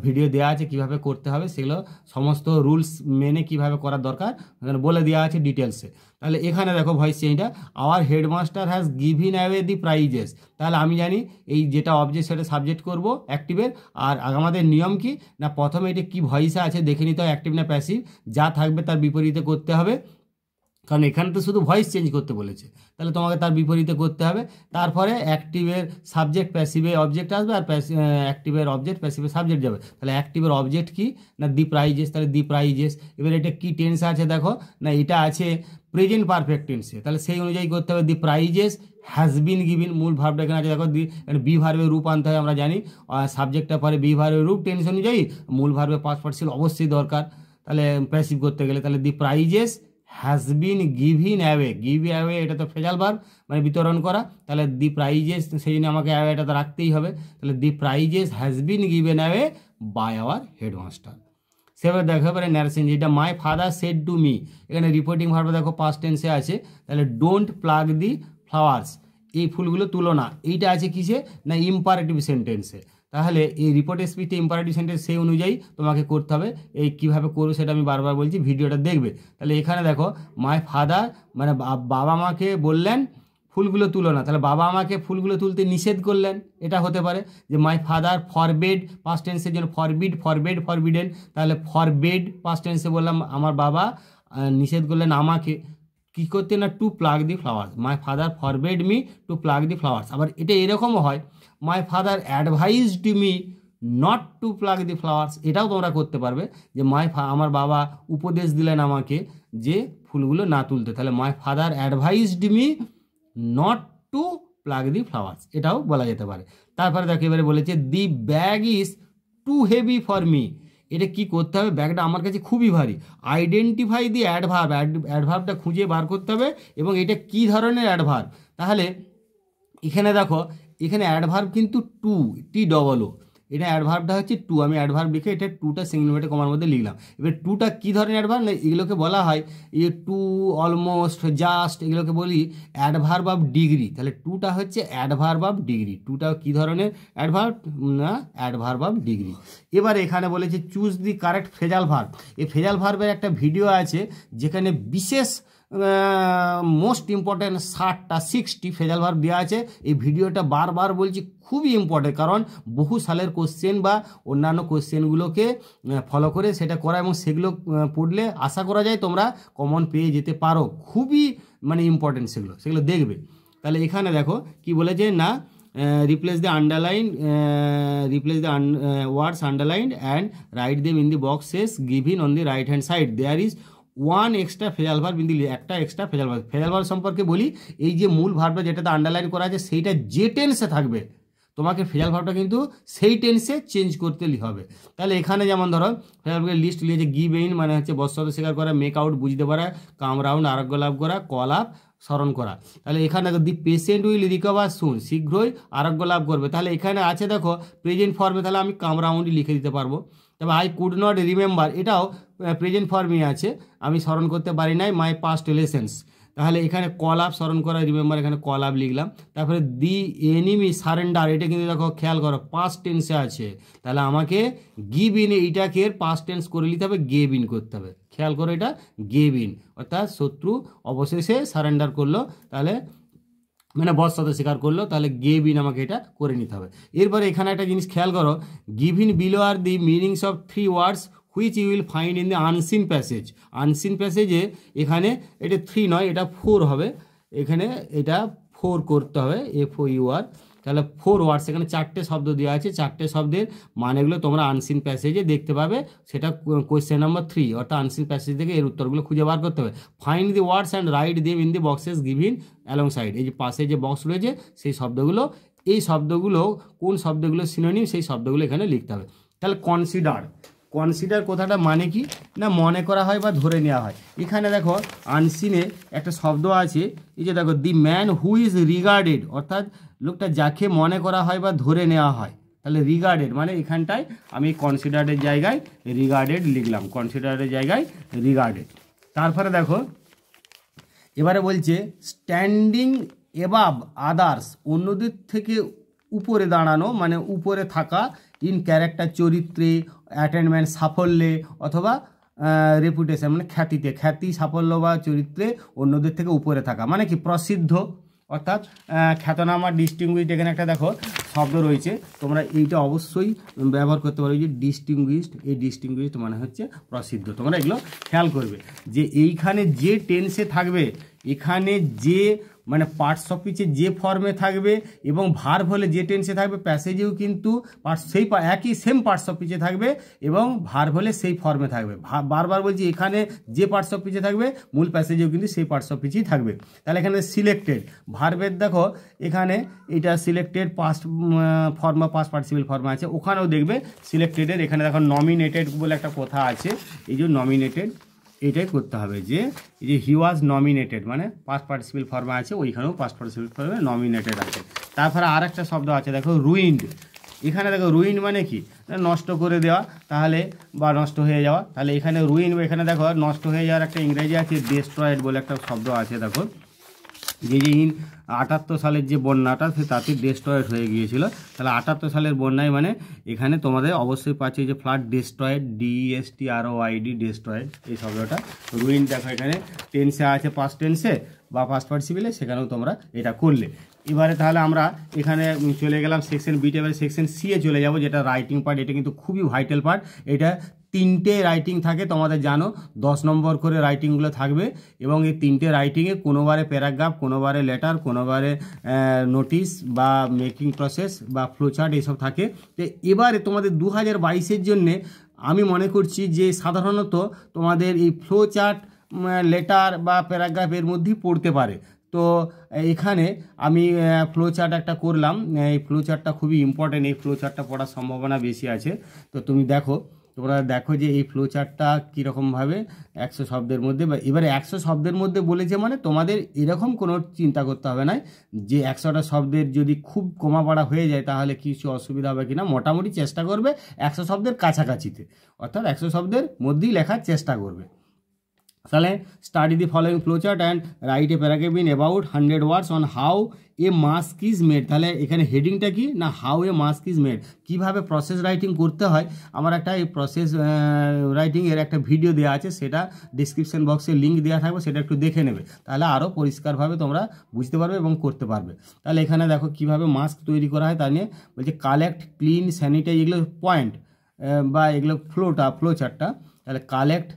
ভিডিও দেওয়া আছে কীভাবে করতে হবে সেগুলো সমস্ত রুলস মেনে কিভাবে করার দরকার বলে দেওয়া আছে ডিটেলসে তাহলে এখানে দেখো ভয়েস চেঞ্জটা our headmaster has given away the prizes তাহলে আমি জানি এই যেটা অবজেক্ট সেটা সাবজেক্ট করব অ্যাক্টিভের আর আমাদের নিয়ম কি না প্রথমে এটা কী ভয়েসে আছে দেখে নিতে হয় অ্যাক্টিভ না প্যাসিভ যা থাকবে তার বিপরীতে করতে হবে কারণ এখানে তো শুধু ভয়েস চেঞ্জ করতে বলেছে তাহলে তোমাকে তার বিপরীতে করতে হবে তারপরে অ্যাক্টিভের সাবজেক্ট প্যাসিভে অবজেক্ট আসবে আর অ্যাক্টিভের অবজেক্ট প্যাসিভে সাবজেক্ট যাবে তাহলে অ্যাক্টিভের অবজেক্ট কী না দি প্রাইজেস তাহলে দি প্রাইজেস এবার এটা কী টেন্স আছে দেখো না এটা আছে প্রেজেন্ট পারফেক্ট টেন্সে তাহলে সেই অনুযায়ী করতে হবে the prizes has been given মূল ভাবটা এখানে আছে দেখো দি বি ভার্বের রূপ আনতে হয় আমরা জানি সাবজেক্টটা পরে বি ভার্বের রূপ টেন্স অনুযায়ী মূল ভার্বে পাঁচ পার্সেন্ট অবশ্যই দরকার তাহলে প্যাসিভ করতে গেলে তাহলে the prizes has been given away give away এটা তো ফেজাল বার মানে বিতরণ করা তাহলে দি প্রাইজেস সেই জন্য আমাকে অ্যাওয়েটা তো রাখতেই হবে তাহলে the prizes has been given away by our headmaster সেবার দেখো এবারে ন্যারেশন যেটা my father said to me এখানে রিপোর্টিং ভার্ব দেখো পাস টেন্সে আছে তাহলে ডোন্ট প্লাগ দি ফ্লাওয়ার্স এই ফুলগুলো তুলো না এইটা আছে কিসে না ইম্পারেটিভ সেন্টেন্সে তাহলে এই রিপোর্ট স্পিডটি ইম্পারেটিভ সেন্টেন্স সেই অনুযায়ী তোমাকে করতে হবে এই কীভাবে করবে সেটা আমি বারবার বলছি ভিডিওটা দেখবে তাহলে এখানে দেখো মাই ফাদার মানে বাবা মাকে বললেন ফুলগুলো তুলো না তাহলে বাবা আমাকে ফুলগুলো তুলতে নিষেধ করলেন এটা হতে পারে যে মাই ফাদার ফরবেড পাস্ট টেন্সের জন্য ফরবিড ফরবেড ফরবিডেন তাহলে ফরবেড পাস্ট টেন্সে বললাম আমার বাবা নিষেধ করলেন আমাকে কী করতে না to pluck the flowers my father forbade me to pluck the flowers আবার এটা এরকমও হয় my father advised me not to pluck the flowers এটাও তোমরা করতে পারবে যে মাই আমার বাবা উপদেশ দিলেন আমাকে যে ফুলগুলো না তুলতে তাহলে my father advised me not to pluck the flowers এটাও বলা যেতে পারে তারপরে দেখো এবারে বলেছে the bag is too heavy for me এটা কি করতে হবে ব্যাগটা আমার কাছে খুবই ভারী আইডেন্টিফাই দি অ্যাড অ্যাডভার্ভটা খুঁজে বার করতে হবে এবং এটা কি ধরনের অ্যাডভার্ভ তাহলে এখানে দেখো এখানে অ্যাডভার্ব কিন্তু টু টি ডবল ও এটা অ্যাডভার্বটা হচ্ছে টু আমি অ্যাডভার্ব লিখে এটা টুটা সিগনিফিকেটে কমার মধ্যে লিখলাম এবার টুটা কী ধরনের অ্যাডভার্ব না এগুলোকে বলা হয় ইয়ে টু অলমোস্ট জাস্ট এগুলোকে বলি অ্যাডভার্ব অফ ডিগ্রি তাহলে টুটা হচ্ছে অ্যাডভার্ব অফ ডিগ্রি টুটা কী ধরনের অ্যাডভার্ব না অ্যাডভার্ব অফ ডিগ্রি এবার এখানে বলেছে choose the correct phrasal verb এই ফেজাল ভার্বের একটা ভিডিও আছে যেখানে বিশেষ মোস্ট ইম্পর্ট্যান্ট ষাটটা সিক্সটি ফেজাল ভার্ব দেওয়া আছে এই ভিডিওটা বারবার বলছি খুবই ইম্পর্ট্যান্ট কারণ বহু সালের কোশ্চেন বা অন্যান্য কোশ্চেনগুলোকে ফলো করে সেটা করা এবং সেগুলো পড়লে আশা করা যায় তোমরা কমন পেয়ে যেতে পারো খুবই মানে ইম্পর্ট্যান্ট সেগুলো সেগুলো দেখবে তাহলে এখানে দেখো কি বলেছে না replace the underline replace the words underline and write them in the boxes given on the right hand side there is one extra phrasal verb in একটা extra phrasal verb phrasal verb সম্পর্কে বলি এই যে মূল ভার্বটা যেটাতে underline করা আছে সেইটা যে টেন্সে থাকবে তোমাকে ফেজাল ভার্বটা কিন্তু সেই টেন্সে চেঞ্জ করতে হবে তাহলে এখানে যেমন ধরো ফেজাল ভার্বের লিস্ট লিয়েছে গিভ ইন মানে হচ্ছে বস্ত্রত স্বীকার করা মেক আউট বুঝতে পারা কাম রাউন্ড আরোগ্য লাভ করা কল আপ স্মরণ করা তাহলে এখানে দি পেশেন্ট উইল রিকভার শুন শীঘ্রই আরোগ্য লাভ করবে তাহলে এখানে আছে দেখো প্রেজেন্ট ফর্মে তাহলে আমি কাম রাউন্ডই লিখে দিতে পারবো তবে আই কুড নট রিমেম্বার এটাও প্রেজেন্ট ফর্মে আছে আমি স্মরণ করতে পারি নাই মাই পাস্ট রিলেশনস তাহলে এখানে কল আপ স্মরণ করা রিমেম্বার এখানে কল আপ লিখলাম তারপরে দি এনিমি সারেন্ডার এটা কিন্তু দেখো খেয়াল করো পাস্ট টেন্সে আছে তাহলে আমাকে গিভ ইন এইটাকে পাস্ট টেন্স করে নিতে হবে গেভ ইন করতে হবে খেয়াল করো এটা গেভ ইন অর্থাৎ শত্রু অবশেষে সারেন্ডার করলো তাহলে মানে বস সাথে স্বীকার করলো তাহলে গেভ ইন আমাকে এটা করে নিতে হবে এরপরে এখানে একটা জিনিস খেয়াল করো give in below are the meanings of three words which you will find in the unseen passage unseen প্যাসেজে এখানে এটা থ্রি নয় এটা ফোর হবে এখানে এটা ফোর করতে হবে এফ ও ইউ আর তাহলে ফোর ওয়ার্ডস এখানে চারটে শব্দ দেওয়া আছে চারটে শব্দের মানেগুলো তোমরা আনসিন প্যাসেজে দেখতে পাবে সেটা কোয়েশ্চেন নাম্বার থ্রি অর্থাৎ আনসিন প্যাসেজ থেকে এর উত্তরগুলো খুঁজে বার করতে হবে find the words and write them in the boxes given alongside এই যে পাশে যে বক্স রয়েছে সেই শব্দগুলো এই শব্দগুলো কোন শব্দগুলো সিনোনিম সেই শব্দগুলো এখানে লিখতে হবে তাহলে কনসিডার কনসিডার কথাটা মানে কি না মনে করা হয় বা ধরে নেওয়া হয় এখানে দেখো আনসিনে একটা শব্দ আছে এই যে দেখো the man who is regarded অর্থাৎ লোকটা যাকে মনে করা হয় বা ধরে নেওয়া হয় তাহলে রিগার্ডেড মানে এখানটায় আমি কনসিডারের জায়গায় রিগার্ডেড লিখলাম কনসিডারের জায়গায় রিগার্ডেড তারপরে দেখো এবারে বলছে স্ট্যান্ডিং এবাব আদার্স অন্যদের থেকে উপরে দাঁড়ানো মানে উপরে থাকা ইন ক্যারেক্টার চরিত্রে অ্যাটেনমেন্ট সাফল্যে অথবা রেপুটেশন মানে খ্যাতিতে খ্যাতি সাফল্য বা চরিত্রে অন্যদের থেকে উপরে থাকা মানে কি প্রসিদ্ধ অর্থাৎ খ্যাতনামা ডিস্টিংগুইস্ট এখানে একটা দেখো শব্দ রয়েছে তোমরা এইটা অবশ্যই ব্যবহার করতে পারো যে ডিস্টিংগুইস্ট এই ডিস্টিংগুইস্ট মানে হচ্ছে প্রসিদ্ধ তোমরা এগুলো খেয়াল করবে যে এইখানে যে টেন্সে থাকবে এখানে যে মানে পার্টস অফ পিচে যে ফর্মে থাকবে এবং ভার হলে যে টেন্সে থাকবে প্যাসেজেও কিন্তু সেই একই সেম পার্টস অফ পিচে থাকবে এবং ভার হলে সেই ফর্মে থাকবে বারবার বলছি এখানে যে পার্টস অফ পিচে থাকবে মূল প্যাসেজেও কিন্তু সেই পার্টস অফ পিচেই থাকবে তাহলে এখানে সিলেক্টেড ভার্ভের দেখো এখানে এটা selected past form past participle form আছে ওখানেও দেখবে সিলেক্টেডের এখানে দেখো নমিনেটেড বলে একটা কথা আছে এই যে নমিনেটেড এটাই করতে হবে যে যে হি ওয়াজ নমিনেটেড মানে পাস্ট পার্টিসিপেল ফর্মে আছে ওইখানেও পাস্ট পার্টিসিপেল ফর্মে নমিনেটেড আছে তারপরে আর একটা শব্দ আছে দেখো রুইন্ড এখানে দেখো রুইন মানে কি নষ্ট করে দেওয়া তাহলে বা নষ্ট হয়ে যাওয়া তাহলে এখানে রুইন এখানে দেখো নষ্ট হয়ে যাওয়ার একটা ইংরেজি আছে ডেস্ট্রয়েড বলে একটা শব্দ আছে দেখো যে আটাত্তর সালের যে বন্যাটা সে তাতে ডেস্ট্রয়েড হয়ে গিয়েছিল তাহলে আটাত্তর সালের বন্যায় মানে এখানে তোমাদের অবশ্যই পাচ্ছে যে ফ্লাড ডেস্ট্রয়েড ডিএসটি আরও আইডি ডেস্ট্রয়েড এই শব্দটা রুইন দেখো এখানে টেন্সে আছে পাস্ট টেন্সে বা পাস্ট সিভিলে সেখানেও তোমরা এটা করলে এবারে তাহলে আমরা এখানে চলে গেলাম সেকশন বিটা এবারে সেকশন সি এ চলে যাব যেটা রাইটিং পার্ট এটা কিন্তু খুবই ভাইটাল পার্ট এটা তিনটে রাইটিং থাকে তোমাদের জানো দশ নম্বর করে রাইটিংগুলো থাকবে এবং এই তিনটে রাইটিংয়ে কোনোবারে প্যারাগ্রাফ কোনোবারে লেটার কোনোবারে নোটিশ বা মেকিং প্রসেস বা ফ্লোচার্ট এইসব থাকে তো এবারে তোমাদের দু হাজার বাইশের জন্যে আমি মনে করছি যে সাধারণত তোমাদের এই ফ্লোচার্ট লেটার বা প্যারাগ্রাফের মধ্যেই পড়তে পারে তো এখানে আমি ফ্লো চার্ট একটা করলাম এই ফ্লো চার্টটা খুবই ইম্পর্টেন্ট এই ফ্লো চার্টটা পড়ার সম্ভাবনা বেশি আছে তো তুমি দেখো তোমরা দেখো যে এই ফ্লো চার্টটা কীরকমভাবে একশো শব্দের মধ্যে বা এবারে একশো শব্দের মধ্যে বলেছে মানে তোমাদের এরকম কোনো চিন্তা করতে হবে না যে একশোটা শব্দের যদি খুব কমাপাড়া হয়ে যায় তাহলে কিছু অসুবিধা হবে কিনা মোটামুটি চেষ্টা করবে একশো শব্দের কাছাকাছিতে অর্থাৎ একশো শব্দের মধ্যেই লেখার চেষ্টা করবে তাহলে study the following chart and write a paragraph in about hundred words on how a mask is made তাহলে এখানে হেডিংটা কি না how a mask is made কীভাবে প্রসেস রাইটিং করতে হয় আমার একটা এই প্রসেস রাইটিংয়ের একটা ভিডিও দেওয়া আছে সেটা ডিসক্রিপশান বক্সে লিঙ্ক দেওয়া থাকবে সেটা একটু দেখে নেবে তাহলে আরও পরিষ্কারভাবে তোমরা বুঝতে পারবে এবং করতে পারবে তাহলে এখানে দেখো কিভাবে মাস্ক তৈরি করা হয় তা নিয়ে বলছে কালেক্ট ক্লিন স্যানিটাইজ এগুলো পয়েন্ট বা এগুলো ফ্লোটা ফ্লো চারটা তাহলে collect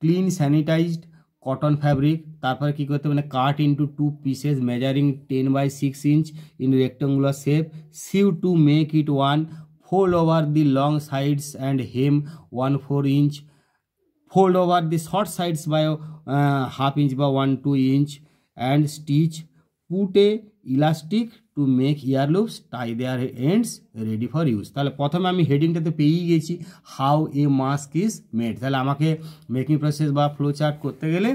clean sanitized cotton fabric তারপরে কী করতে মানে cut into two pieces measuring ten by six inch in rectangular shape sew to make it one fold over the long sides and hem one four inch fold over the short sides by half inch বা one two inch and stitch put elastic to make year loops tie their ends ready for use তাহলে প্রথমে আমি হেডিংটাতে পেয়েই গেছি how a mask is made তাহলে আমাকে making process বা ফ্লো চার্ট করতে গেলে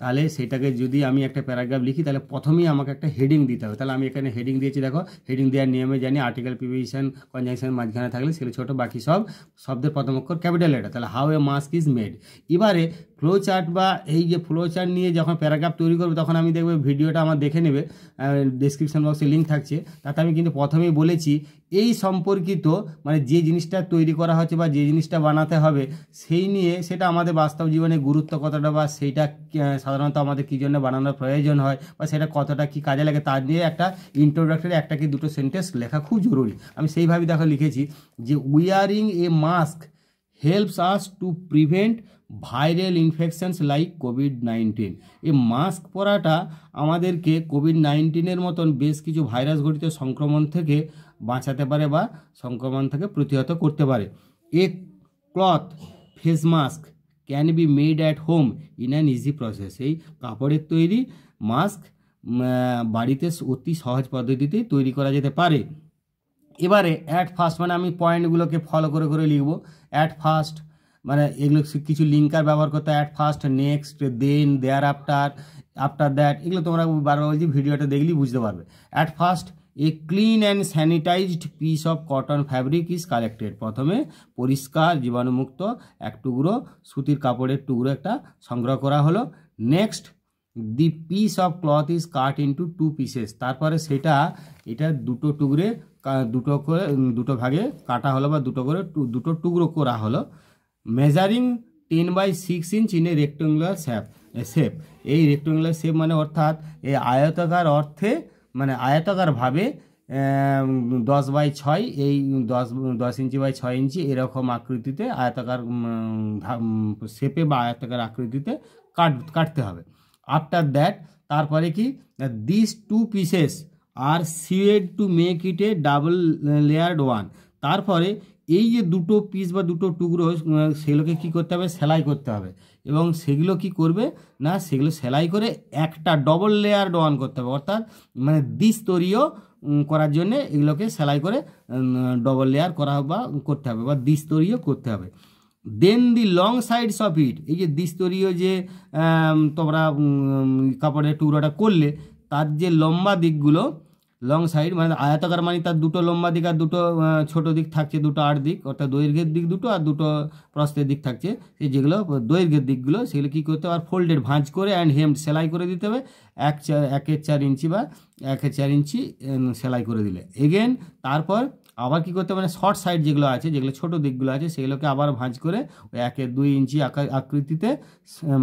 তাহলে সেটাকে যদি আমি একটা প্যারাগ্রাফ লিখি তাহলে প্রথমেই আমাকে একটা হেডিং দিতে হবে তাহলে আমি এখানে হেডিং দিয়েছি দেখো হেডিং দেওয়ার নিয়মে জানি আর্টিকেল প্রিভিশন কনজাংশন মাঝখানে থাকলে সেগুলো ছোটো বাকি সব শব্দের প্রথম অক্ষর ক্যাপিটাল লেটার তাহলে how a mask is made এবারে ফ্লো চার্ট বা এই যে ফ্লো চার্ট নিয়ে যখন প্যারাগ্রাফ তৈরি করবে তখন আমি দেখবো ভিডিওটা আমার দেখে নেবে ডিসক্রিপশান বক্সে লিঙ্ক থাকছে তাতে আমি কিন্তু প্রথমেই বলেছি এই সম্পর্কিত মানে যে জিনিসটা তৈরি করা হচ্ছে বা যে জিনিসটা বানাতে হবে সেই নিয়ে সেটা আমাদের বাস্তব জীবনে গুরুত্ব কতটা বা সেইটা সাধারণত আমাদের কী জন্য বানানোর প্রয়োজন হয় বা সেটা কতটা কি কাজে লাগে তার নিয়ে একটা ইন্ট্রোডাক্টরি একটা কি দুটো সেন্টেন্স লেখা খুব জরুরি আমি সেইভাবে দেখো লিখেছি যে wearing a mask helps us to prevent viral infections like COVID nineteen এই মাস্ক পরাটা আমাদেরকে কোভিড নাইন্টিনের মতন বেশ কিছু ভাইরাস ঘটিত সংক্রমণ থেকে বাঁচাতে পারে বা সংক্রমণ থেকে প্রতিহত করতে পারে a cloth face mask can be made at home in an easy process এই কাপড়ের তৈরি মাস্ক বাড়িতে অতি সহজ পদ্ধতিতে তৈরি করা যেতে পারে এবারে অ্যাট ফার্স্ট মানে আমি পয়েন্টগুলোকে ফলো করে করে লিখব অ্যাট ফার্স্ট মানে এগুলো কিছু লিঙ্কার ব্যবহার করতে at first next then thereafter after that এগুলো তোমরা বারবার বলছি ভিডিওটা দেখলেই বুঝতে পারবে at first a clean and sanitized piece of cotton fabric is collected প্রথমে পরিষ্কার জীবাণুমুক্ত এক টুকরো সুতির কাপড়ের টুকরো একটা সংগ্রহ করা হলো next the piece of cloth is cut into two pieces তারপরে সেটা এটা দুটো টুকরে দুটো করে দুটো ভাগে কাটা হলো বা দুটো করে দুটো টুকরো করা হলো measuring ten by six inch in a rectangular shape shape এই রেক্টেঙ্গুলার শেপ মানে অর্থাৎ এই আয়তাকার অর্থে মানে আয়তাকারভাবে দশ বাই ছয় এই দশ দশ ইঞ্চি বাই ছয় ইঞ্চি এরকম আকৃতিতে আয়তাকার শেপে বা আয়তাকার আকৃতিতে কাট কাটতে হবে আফটার দ্যাট তারপরে কি this two pieces are sewed to make it a double layered one তারপরে এই যে দুটো পিস বা দুটো টুকরো সেগুলোকে কি করতে হবে সেলাই করতে হবে এবং সেগুলো কি করবে না সেগুলো সেলাই করে একটা ডবল লেয়ার ডান করতে হবে অর্থাৎ মানে দ্বিস্তরীয় করার জন্যে এগুলোকে সেলাই করে ডবল লেয়ার করা বা করতে হবে বা দ্বিস্তরীয় করতে হবে then the long sides of it এই যে দ্বিস্তরীয় যে তোমরা কাপড়ের টুকরোটা করলে তার যে লম্বা দিকগুলো লং সাইড মানে আয়তাকার মানে তার দুটো লম্বা দিক আর দুটো ছোট দিক থাকছে দুটো আট দিক অর্থাৎ দৈর্ঘ্যের দিক দুটো আর দুটো প্রস্তের দিক থাকছে এই যেগুলো দৈর্ঘ্যের দিকগুলো সেগুলো কী করতে হবে আর ফোল্ডেড ভাঁজ করে অ্যান্ড হেমড সেলাই করে দিতে হবে এক চার একের চার ইঞ্চি বা একের চার ইঞ্চি সেলাই করে দিলে এগেন তারপর আবার কি করতে মানে শর্ট সাইড যেগুলো আছে যেগুলো ছোট দিকগুলো আছে সেগুলোকে আবার ভাঁজ করে ওই একের দুই ইঞ্চি আকৃতিতে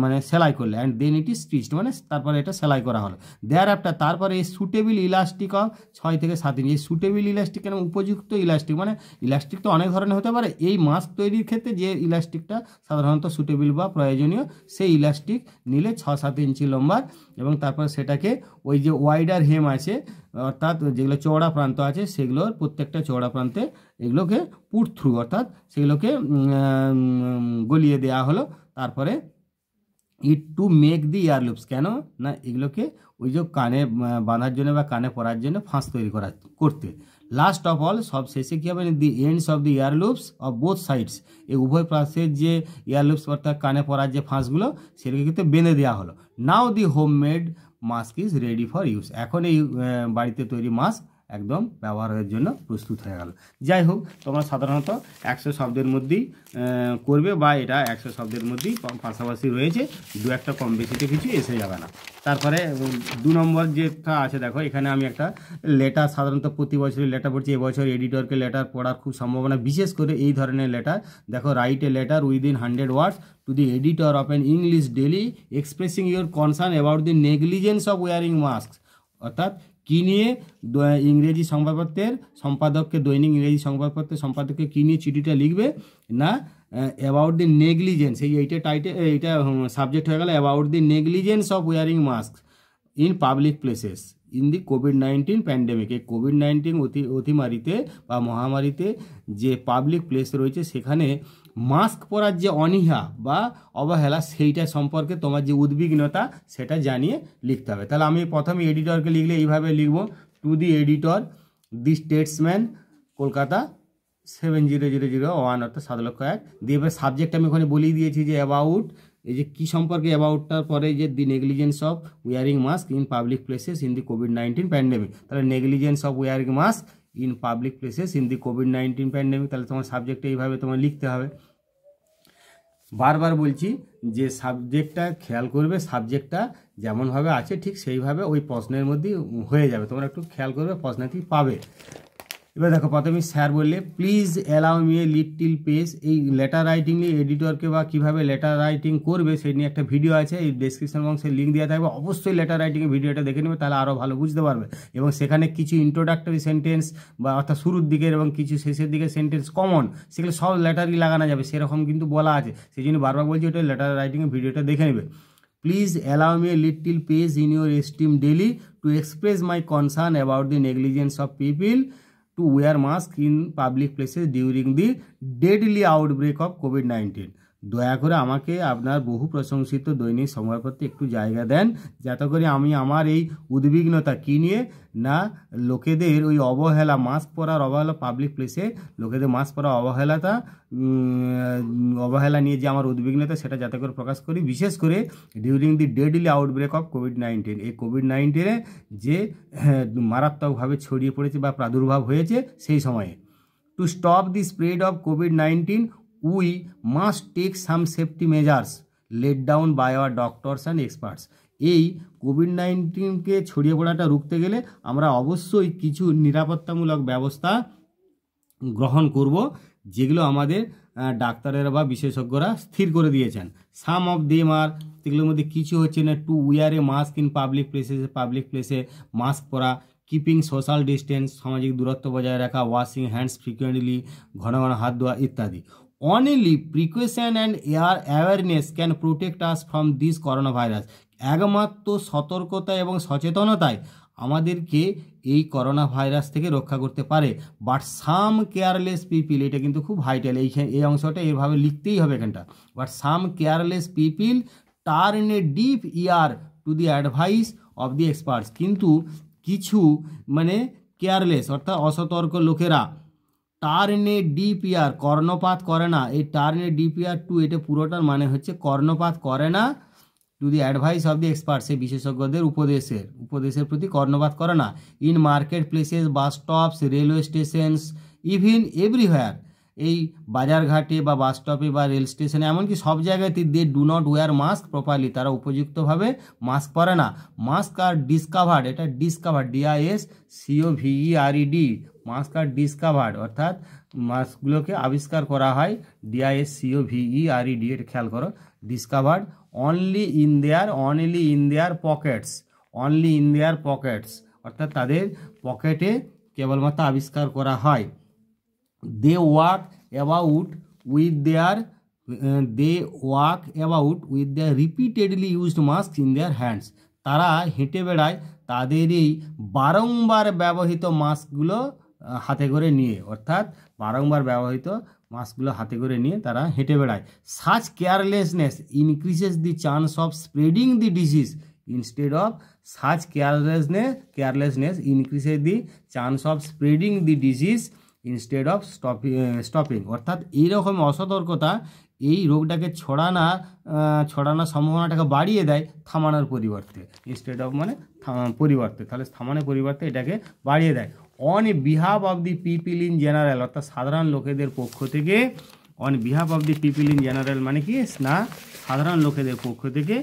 মানে সেলাই করলে and then it is stitched মানে তারপরে এটা সেলাই করা হলো দেয়ার অ্যাপটা তারপরে এই সুটেবল ইলাস্টিক ছয় থেকে সাত ইঞ্চি এই সুটেবিল ইলাস্টিক কেন উপযুক্ত ইলাস্টিক মানে ইলাস্টিক তো অনেক ধরনের হতে পারে এই মাস্ক তৈরির ক্ষেত্রে যে ইলাস্টিকটা সাধারণত সুটেবল বা প্রয়োজনীয় সেই ইলাস্টিক নিলে ছ সাত ইঞ্চি লম্বার এবং তারপর সেটাকে ওই যে ওয়াইডার হেম আছে অর্থাৎ যেগুলো চওড়া প্রান্ত আছে সেগুলোর প্রত্যেকটা চওড়া প্রান্তে এগুলোকে পুট থ্রু অর্থাৎ সেগুলোকে গলিয়ে দেয়া হলো তারপরে it to make the ear loops কেন না এগুলোকে ওই যে কানে বাঁধার জন্য বা কানে পরার জন্য ফাঁস তৈরি করা করতে লাস্ট অফ অল সব শেষে কী হবে the ends of the ear loops of both sides এই উভয় পাশের যে ইয়ারলুপস অর্থাৎ কানে পরার যে ফাঁসগুলো সেগুলো কিন্তু বেঁধে দেওয়া হলো now the homemade mask is ready for use এখন এই বাড়িতে তৈরি মাস্ক একদম ব্যবহারের জন্য প্রস্তুত হয়ে গেল যাই হোক তোমরা সাধারণত একশো শব্দের মধ্যেই করবে বা এটা একশো শব্দের মধ্যেই পাশাপাশি রয়েছে দু একটা কম বেশিতে কিছু এসে যাবে না তারপরে দু নম্বর যেটা আছে দেখো এখানে আমি একটা লেটার সাধারণত প্রতি বছরই লেটার পড়ছি এবছর এডিটরকে লেটার পড়ার খুব সম্ভাবনা বিশেষ করে এই ধরনের লেটার দেখো write a letter within hundred words to the editor of an English daily expressing your concern about the negligence of wearing mask অর্থাৎ কী নিয়ে ইংরেজি সংবাদপত্রের সম্পাদককে দৈনিক ইংরেজি সংবাদপত্রের সম্পাদককে কী নিয়ে চিঠিটা লিখবে না অ্যাবাউট দি নেগলিজেন্স এই এইটা টাইটেল এইটা সাবজেক্ট হয়ে গেল about the negligence of wearing mask in public places in the COVID nineteen pandemic এই কোভিড নাইন্টিন অতি অতিমারিতে বা মহামারীতে যে পাবলিক প্লেস রয়েছে সেখানে মাস্ক পরা যে অনিহা বা অবহেলা সেটা সম্পর্কে তোমার যে উদ্বেগনতা সেটা জানিয়ে লিখতে হবে তাহলে আমি প্রথমে এডিটরকে লিখলে এইভাবে লিখব to the editor the Statesman Kolkata 700001 অর্থাৎ 70001 দি সাবজেক্ট আমি ওখানে बोलিয়ে দিয়েছি যে এবাউট এই যে কি সম্পর্কে এবাউটটার পরে যে negligence of Wearing mask in public places in the covid 19 pandemic তাহলে negligence of Wearing mask in public places in the COVID nineteen pandemic তাহলে তোমার সাবজেক্ট এইভাবে তোমার লিখতে হবে বারবার বলছি যে সাবজেক্টটা খেয়াল করবে সাবজেক্টটা যেমনভাবে আছে ঠিক সেইভাবে ওই প্রশ্নের মধ্যেই হয়ে যাবে তোমরা একটু খেয়াল করবে প্রশ্নটি পাবে এবার দেখো প্রথমে স্যার বললে please allow me little space এই লেটার রাইটিং এডিটরকে বা কীভাবে লেটার রাইটিং করবে সেই নিয়ে একটা ভিডিও আছে এই ডিসক্রিপশন বক্সে লিঙ্ক দেওয়া থাকবে অবশ্যই লেটার রাইটিংয়ে ভিডিওটা দেখে নেবে তাহলে আরও ভালো বুঝতে পারবে এবং সেখানে কিছু ইন্ট্রোডাক্টরি সেন্টেন্স বা অর্থাৎ শুরুর দিকের এবং কিছু শেষের দিকে সেন্টেন্স কমন সেগুলো সব লেটারই লাগানো যাবে সেরকম কিন্তু বলা আছে সেই জন্য বারবার বলছি ওটা লেটার রাইটিংয়ে ভিডিওটা দেখে নেবে please allow me a little space in your esteem daily to express my concern about the negligence of people to wear mask in public places during the deadly outbreak of COVID-19. দয়া করে আমাকে আপনার বহু প্রশংসিত দৈনিক সময়পত্রে একটু জায়গা দেন যাতে করে আমি আমার এই উদ্বিগ্নতা কী নিয়ে না লোকেদের ওই অবহেলা মাস্ক পরার অবহেলা পাবলিক প্লেসে লোকেদের মাস্ক পরা অবহেলাটা অবহেলা নিয়ে যে আমার উদ্বিগ্নতা সেটা যাতে করে প্রকাশ করি বিশেষ করে during the deadly outbreak of COVID nineteen এই কোভিড নাইন্টিনে যে হ্যাঁ, মারাত্মকভাবে ছড়িয়ে পড়েছে বা প্রাদুর্ভাব হয়েছে সেই সময়ে to stop the spread of COVID nineteen we must take some safety measures let down by our doctors and experts এই কোভিড নাইন্টিনকে ছড়িয়ে পড়াটা রুখতে গেলে আমরা অবশ্যই কিছু নিরাপত্তামূলক ব্যবস্থা গ্রহণ করব যেগুলো আমাদের ডাক্তারেরা বা বিশেষজ্ঞরা স্থির করে দিয়েছেন সাম অফ দেম আর সেগুলোর মধ্যে কিছু হচ্ছে না to wear a mask in public প্লেসে পাবলিক প্লেসে মাস্ক পরা কিপিং সোশ্যাল ডিস্টেন্স সামাজিক দূরত্ব বজায় রাখা ওয়াশিং হ্যান্ডস ফ্রিকুয়েন্টলি ঘন ঘন হাত ধোয়া ইত্যাদি only precaution and air awareness can protect us from this corona virus একমাত্র সতর্কতা এবং সচেতনতায় আমাদেরকে এই করোনা ভাইরাস থেকে রক্ষা করতে পারে বাট সাম কেয়ারলেস পিপিল এটা কিন্তু খুব ভাইটাল এইখানে এই অংশটা এইভাবে লিখতেই হবে এখানটা but some careless people turn a deaf ear to the advice of the experts কিন্তু কিছু মানে কেয়ারলেস অর্থাৎ অসতর্ক লোকেরা টার্নে ডিপিআর কর্ণপাত করে না এই টার্নে ডিপিআর টু এটা পুরোটার মানে হচ্ছে কর্ণপাত করে না to the advice of the expert সেই বিশেষজ্ঞদের উপদেশের উপদেশের প্রতি কর্ণপাত করে না in market places bus stops railway stations even everywhere এই বাজারঘাটে বা বাস স্টপে বা রেল স্টেশনে এমনকি সব জায়গাতে they do not wear mask properly তারা উপযুক্তভাবে মাস্ক পরে না মাস্ক আর ডিসকাভার্ড এটা ডিসকাভার্ড ডিআইএস সিও ভিইআরইডি মাস্কার ডিসকাভার্ড অর্থাৎ মাস্কগুলোকে আবিষ্কার করা হয় ডিআইএসসিও ভিই আর ই ডি এটা খেয়াল করো discovered only in their only in their pockets only in their pockets অর্থাৎ তাদের পকেটে কেবলমাত্র আবিষ্কার করা হয় they walk about with their they walk about with their repeatedly used mask in their hands তারা হেঁটে বেড়ায় তাদের এই বারংবার ব্যবহৃত মাস্কগুলো হাতে করে নিয়ে অর্থাৎ বারংবার ব্যবহৃত মাস্কগুলো হাতে করে নিয়ে তারা হেঁটে বেড়ায় such carelessness increases the chance of spreading the disease instead of such carelessness carelessness increases the chance of spreading the disease instead of stopping stopping অর্থাৎ এইরকম অসতর্কতা এই রোগটাকে ছড়ানা ছড়ানোর সম্ভাবনাটাকে বাড়িয়ে দেয় থামানোর পরিবর্তে ইনস্টেড অফ মানে পরিবর্তে তাহলে থামানোর পরিবর্তে এটাকে বাড়িয়ে দেয় on behalf of the people in general অর্থাৎ সাধারণ লোকেদের পক্ষ থেকে on behalf of the people in general মানে কি না সাধারণ লোকেদের পক্ষ থেকে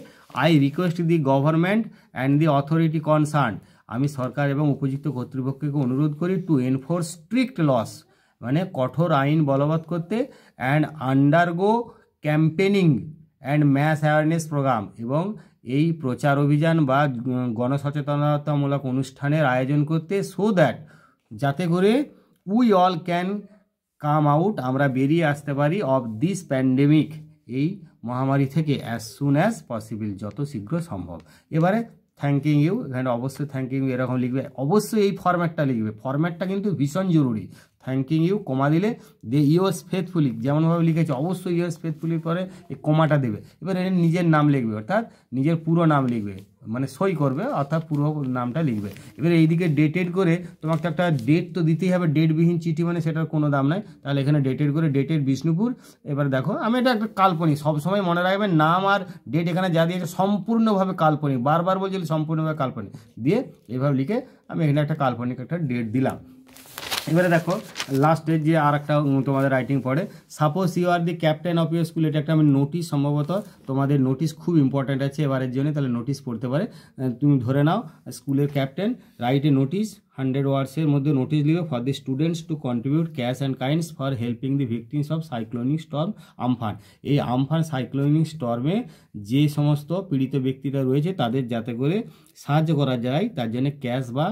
I request the government and the authority concern আমি সরকার এবং উপযুক্ত কর্তৃপক্ষকে অনুরোধ করি টু এনফোর্স স্ট্রিক্ট লস মানে কঠোর আইন বলবৎ করতে and undergo campaigning and mass awareness programme এবং এই প্রচার অভিযান বা গণসচেতনতামূলক অনুষ্ঠানের আয়োজন করতে সো দ্যাট যাতে করে we all can come out আমরা বেরিয়ে আসতে পারি অফ দিস প্যান্ডেমিক এই মহামারী থেকে অ্যাজ সুন অ্যাজ পসিবল যত শীঘ্র সম্ভব এবারে থ্যাংকিং ইউ এখানে অবশ্যই থ্যাংকিং ইউ এরকম লিখবে অবশ্যই এই ফরম্যাটটা লিখবে ফরম্যাটটা কিন্তু ভীষণ জরুরি থ্যাংকিং ইউ কমা দিলে দে ইউএস ফেথফুলি যেমনভাবে লিখেছে অবশ্যই ইউএস ফেথফুলির পরে এই কমাটা দেবে এবার নিজের নাম লিখবে অর্থাৎ নিজের পুরো নাম লিখবে মানে সই করবে অর্থাৎ পুরো নামটা লিখবে এবার এইদিকে ডেটেড করে তোমাকে একটা ডেট তো দিতেই হবে ডেটবিহীন চিঠি মানে সেটার কোনো দাম নাই তাহলে এখানে ডেটেড করে ডেটেড বিষ্ণুপুর এবার দেখো আমি এটা একটা কাল্পনিক সবসময় মনে রাখবেন নাম আর ডেট এখানে যা দিয়েছে সম্পূর্ণভাবে কাল্পনিক বারবার বলছিল সম্পূর্ণভাবে কাল্পনিক দিয়ে এভাবে লিখে আমি এখানে একটা কাল্পনিক একটা ডেট দিলাম এবারে দেখো লাস্টে যে আর একটা তোমাদের রাইটিং পড়ে suppose you are the captain of your school এটা একটা আমি নোটিশ সম্ভবত তোমাদের নোটিশ খুব ইম্পর্ট্যান্ট আছে এবারের জন্য তাহলে নোটিশ পড়তে পারে তুমি ধরে নাও স্কুলের ক্যাপ্টেন রাইটে নোটিশ হান্ড্রেড ওয়ার্সের মধ্যে নোটিশ লিখবে for the students to contribute cash and kinds for helping the victims of cyclonic storm Amphan এই আমফান সাইক্লোনিক স্টর্মে যে সমস্ত পীড়িত ব্যক্তিরা রয়েছে তাদের যাতে করে সাহায্য করা যায় তার জন্য ক্যাশ বা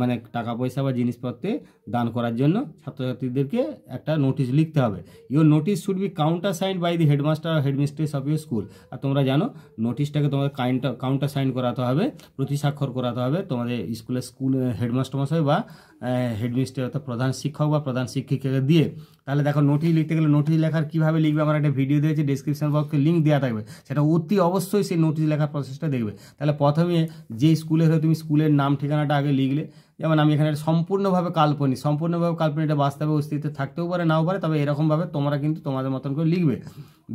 মানে টাকা পয়সা বা জিনিসপত্রে দান করার জন্য ছাত্রছাত্রীদেরকে একটা নোটিশ লিখতে হবে your notice should be countersign by the headmaster headmistress of your school আর তোমরা জানো নোটিশটাকে তোমাদের কাউন্টার কাউন্টার সাইন করাতে হবে প্রতি স্বাক্ষর করাতে হবে তোমাদের স্কুলের স্কুল হেডমাস্টার মহাশয় বা হেডমিস্টার অর্থাৎ প্রধান শিক্ষক বা প্রধান শিক্ষিকাকে দিয়ে তাহলে দেখো নোটিশ লিখতে গেলে নোটিশ লেখার কীভাবে লিখবে আমার একটা ভিডিও দিয়েছে ডিসক্রিপশন বক্সে লিঙ্ক দেওয়া থাকবে সেটা অতি অবশ্যই সেই নোটিশ লেখার প্রসেসটা দেখবে তাহলে প্রথমে যে স্কুলে হয়ে তুমি স্কুলের নাম ঠিকানাটা আগে লিখলে যেমন আমি এখানে সম্পূর্ণভাবে কাল্পনিক সম্পূর্ণভাবে কাল্পনিক এটা বাস্তবে অস্তিত্বে থাকতেও পারে নাও পারে তবে এরকমভাবে তোমরা কিন্তু তোমাদের মতন করে লিখবে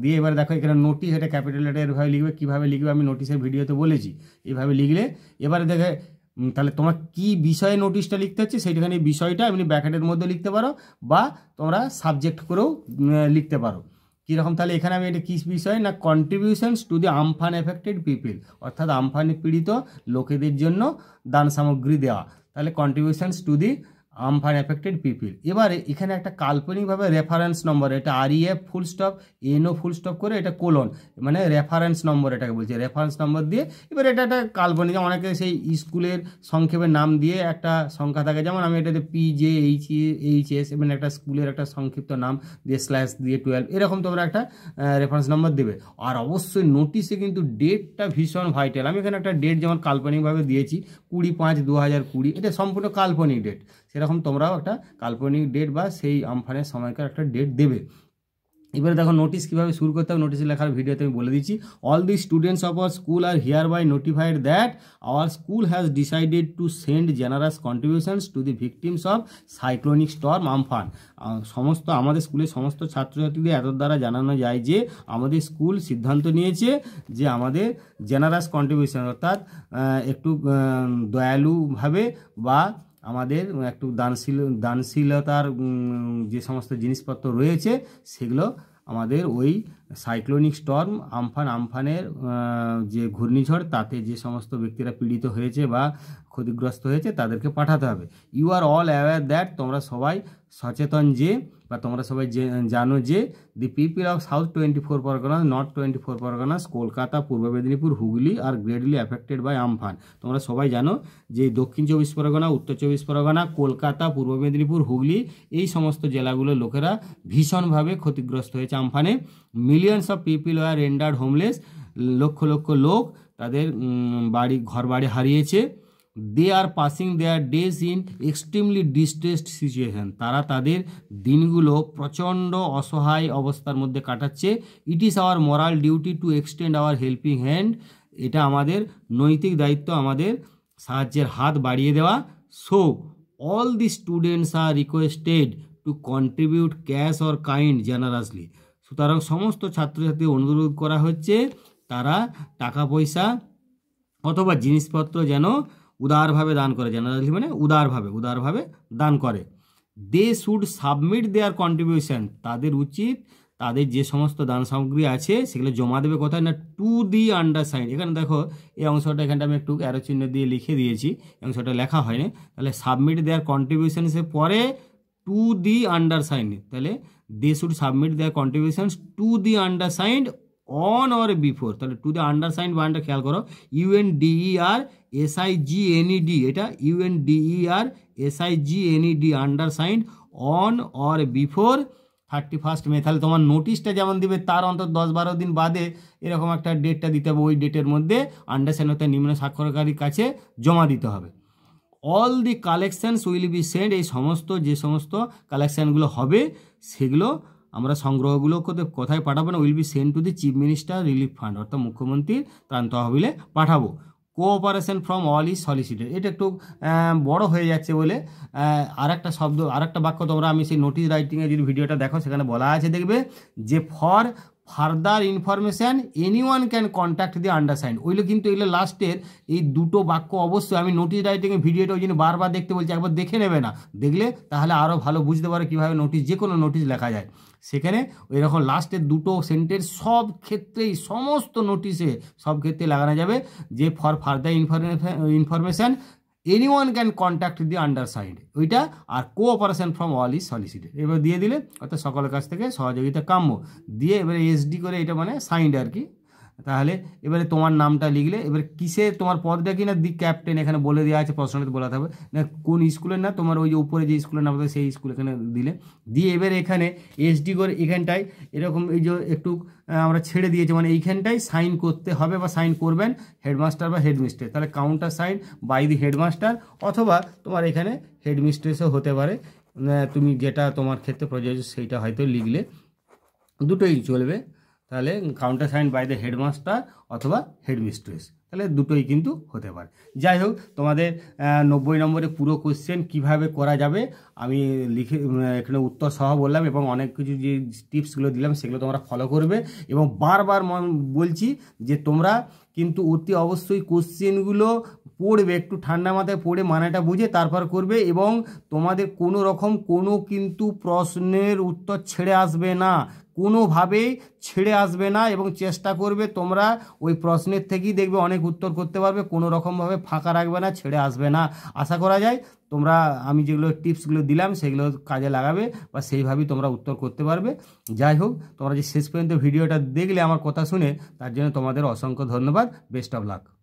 দিয়ে এবার দেখো এখানে নোটিশ এটা ক্যাপিটাল এটা এভাবে লিখবে কীভাবে লিখবে আমি নোটিশের ভিডিওতে বলেছি এভাবে লিখলে এবারে দেখে তাহলে তোমার কি বিষয়ে নোটিশটা লিখতে হচ্ছে সেইখানে বিষয়টা এমনি ব্যাকেটের মধ্যে লিখতে পারো বা তোমরা সাবজেক্ট করেও লিখতে পারো কীরকম তাহলে এখানে আমি এটা কী বিষয় না contributions to the Amphan affected people অর্থাৎ আমফানে পীড়িত লোকেদের জন্য দান সামগ্রী দেওয়া তাহলে contributions to the Amphan affected people এবারে এখানে একটা কাল্পনিকভাবে রেফারেন্স নম্বর এটা R F full stop N O full stop করে এটা কোলন মানে রেফারেন্স নম্বর এটাকে বলছে রেফারেন্স নম্বর দিয়ে এবার এটা একটা কাল্পনিক অনেকে সেই স্কুলের সংক্ষেপের নাম দিয়ে একটা সংখ্যা থাকে যেমন আমি এটাতে P J H H S এবং একটা স্কুলের একটা সংক্ষিপ্ত নাম দিয়ে স্ল্যাশ দিয়ে টুয়েলভ এরকম তোমরা একটা রেফারেন্স নম্বর দেবে আর অবশ্যই নোটিসে কিন্তু ডেটটা ভীষণ ভাইটাল আমি এখানে একটা ডেট যেমন কাল্পনিকভাবে দিয়েছি কুড়ি পাঁচ দু হাজার কুড়ি এটা সম্পূর্ণ কাল্পনিক ডেট সেরকম তোমরাও একটা কাল্পনিক ডেট বা সেই আমফানের সময়কার একটা ডেট দেবে এবারে দেখো নোটিস কীভাবে শুরু করতে হবে নোটিস লেখার ভিডিওতে আমি বলে দিচ্ছি all the students of our school are here by notified that our school has decided to send generous contributions to the victims of cyclonic storm Amphan সমস্ত আমাদের স্কুলের সমস্ত ছাত্রছাত্রীদের এত দ্বারা জানানো যায় যে আমাদের স্কুল সিদ্ধান্ত নিয়েছে যে আমাদের জেনারাস কন্ট্রিবিউশন অর্থাৎ একটু দয়ালুভাবে বা আমাদের একটু দানশীল দানশীলতার যে সমস্ত জিনিসপত্র রয়েছে সেগুলো আমাদের ওই সাইক্লোনিক স্টর্ম আমফান আমফানের যে ঘূর্ণিঝড় তাতে যে সমস্ত ব্যক্তিরা পীড়িত হয়েছে বা ক্ষতিগ্রস্ত হয়েছে তাদেরকে পাঠাতে হবে you are all aware that তোমরা সবাই সচেতন যে বা তোমরা সবাই জানো যে the people of south twenty four Parganas north twenty four Parganas Kolkata Purba Medinipur Hooghly are greatly affected by Amphan তোমরা সবাই জানো যে দক্ষিণ চব্বিশ পরগনা উত্তর চব্বিশ পরগনা কলকাতা পূর্ব মেদিনীপুর হুগলি এই সমস্ত জেলাগুলোর লোকেরা ভীষণভাবে ক্ষতিগ্রস্ত হয়েছে আমফানে millions of people were rendered homeless লক্ষ লক্ষ লোক তাদের বাড়ি ঘর বাড়ি হারিয়েছে they are passing their days in extremely distressed situation তারা তাদের দিনগুলো প্রচণ্ড অসহায় অবস্থার মধ্যে কাটাচ্ছে it is our moral duty to extend our helping hand এটা আমাদের নৈতিক দায়িত্ব আমাদের সাহায্যের হাত বাড়িয়ে দেওয়া so all the students are requested to contribute cash or kind generously সুতরাং সমস্ত ছাত্রছাত্রী অনুরোধ করা হচ্ছে তারা টাকা পয়সা অথবা জিনিসপত্র যেন উদারভাবে দান করে জেনারেলি মানে উদারভাবে উদারভাবে দান করে they should submit their contribution তাদের উচিত তাদের যে সমস্ত দান সামগ্রী আছে সেগুলো জমা দেবে কোথায় না টু দি আন্ডারসাইন এখানে দেখো এই অংশটা এখানে আমি একটু অ্যারো চিহ্ন দিয়ে লিখে দিয়েছি অংশটা লেখা হয়নি তাহলে সাবমিট দেয়ার সে পরে টু দি আন্ডারসাইন তাহলে they should submit their contribution to the undersigned on or before তাহলে টু দ্য আন্ডারসাইন বায়ানটা খেয়াল করো U N D E R S I G N E D এটা U N D E R S I G N E D undersign on or before thirty first May তাহলে তোমার নোটিশটা যেমন দিবে তার অন্তত দশ বারো দিন বাদে এরকম একটা ডেটটা দিতে হবে ওই ডেটের মধ্যে আন্ডারসাইন হতে নিম্ন স্বাক্ষরকারীর কাছে জমা দিতে হবে all the collections will be send এই সমস্ত যে সমস্ত কালেকশানগুলো হবে সেগুলো আমরা সংগ্রহগুলোকে কোথায় পাঠাবো না will be send to the chief minister relief fund অর্থাৎ মুখ্যমন্ত্রীর ত্রাণ তহবিলে পাঠাবো cooperation from all is solicited এটা একটু বড় হয়ে যাচ্ছে বলে আর একটা শব্দ আর একটা বাক্য তোমরা আমি সেই নোটিশ রাইটিংয়ে যদি ভিডিওটা দেখো সেখানে বলা আছে দেখবে যে for further information any one can contact the undersign ওইগুলো কিন্তু এগুলো লাস্টের এই দুটো বাক্য অবশ্যই আমি নোটিশ রাইটিংয়ে ভিডিওটা ওই জন্য বারবার দেখতে বলছি একবার দেখে নেবে না দেখলে তাহলে আরও ভালো বুঝতে পারো কীভাবে নোটিশ যে কোনো নোটিশ লেখা যায় সেখানে ওই রকম লাস্টের দুটো সেন্টেন্স সব ক্ষেত্রেই সমস্ত নোটিশে সব ক্ষেত্রে লাগানো যাবে যে for further information information any one can contact the undersign ওইটা আর cooperation from all is solicited এবার দিয়ে দিলে অর্থাৎ সকলের কাছ থেকে সহযোগিতা কাম্য দিয়ে এবারে এসডি করে এটা মানে সাইন্ড আর কি তাহলে এবারে তোমার নামটা লিখলে এবার কিসে তোমার পদটা কি না দি ক্যাপ্টেন এখানে বলে দেওয়া আছে প্রশ্নটা বলা থাকবে না কোন স্কুলের না তোমার ওই যে উপরে যে স্কুলের নাম থাকে সেই স্কুল এখানে দিলে দিয়ে এবার এখানে এসডি করে এখানটায় এরকম এই যে একটু আমরা ছেড়ে দিয়েছি মানে এইখানটায় সাইন করতে হবে বা সাইন করবেন হেডমাস্টার বা হেডমিস্ট্রেস তাহলে countersign by the headmaster অথবা তোমার এখানে হেডমিস্ট্রেসও হতে পারে তুমি যেটা তোমার ক্ষেত্রে প্রযোজ্য সেইটা হয়তো লিখলে দুটোই চলবে তাহলে countersign by the headmaster অথবা হেডমিস্ট্রেস তাহলে দুটোই কিন্তু হতে পারে যাই হোক তোমাদের নব্বই নম্বরে পুরো কোশ্চেন কিভাবে করা যাবে আমি লিখে এখানে উত্তর সহ বললাম এবং অনেক কিছু যে টিপসগুলো দিলাম সেগুলো তোমরা ফলো করবে এবং বারবার বলছি যে তোমরা কিন্তু অতি অবশ্যই কোশ্চেনগুলো পড়বে একটু ঠান্ডা মাথায় পড়ে মানেটা বুঝে তারপর করবে এবং তোমাদের কোনো রকম কোনো কিন্তু প্রশ্নের উত্তর ছেড়ে আসবে না কোনোভাবেই ছেড়ে আসবে না এবং চেষ্টা করবে তোমরা ওই প্রশ্নের থেকেই দেখবে অনেক উত্তর করতে পারবে কোনো রকমভাবে ফাঁকা রাখবে না ছেড়ে আসবে না আশা করা যায় তোমরা আমি যেগুলো টিপসগুলো দিলাম সেগুলো কাজে লাগাবে বা সেইভাবেই তোমরা উত্তর করতে পারবে যাই হোক তোমরা যে শেষ পর্যন্ত ভিডিওটা দেখলে আমার কথা শুনে তার জন্য তোমাদের অসংখ্য ধন্যবাদ বেস্ট অফ লাক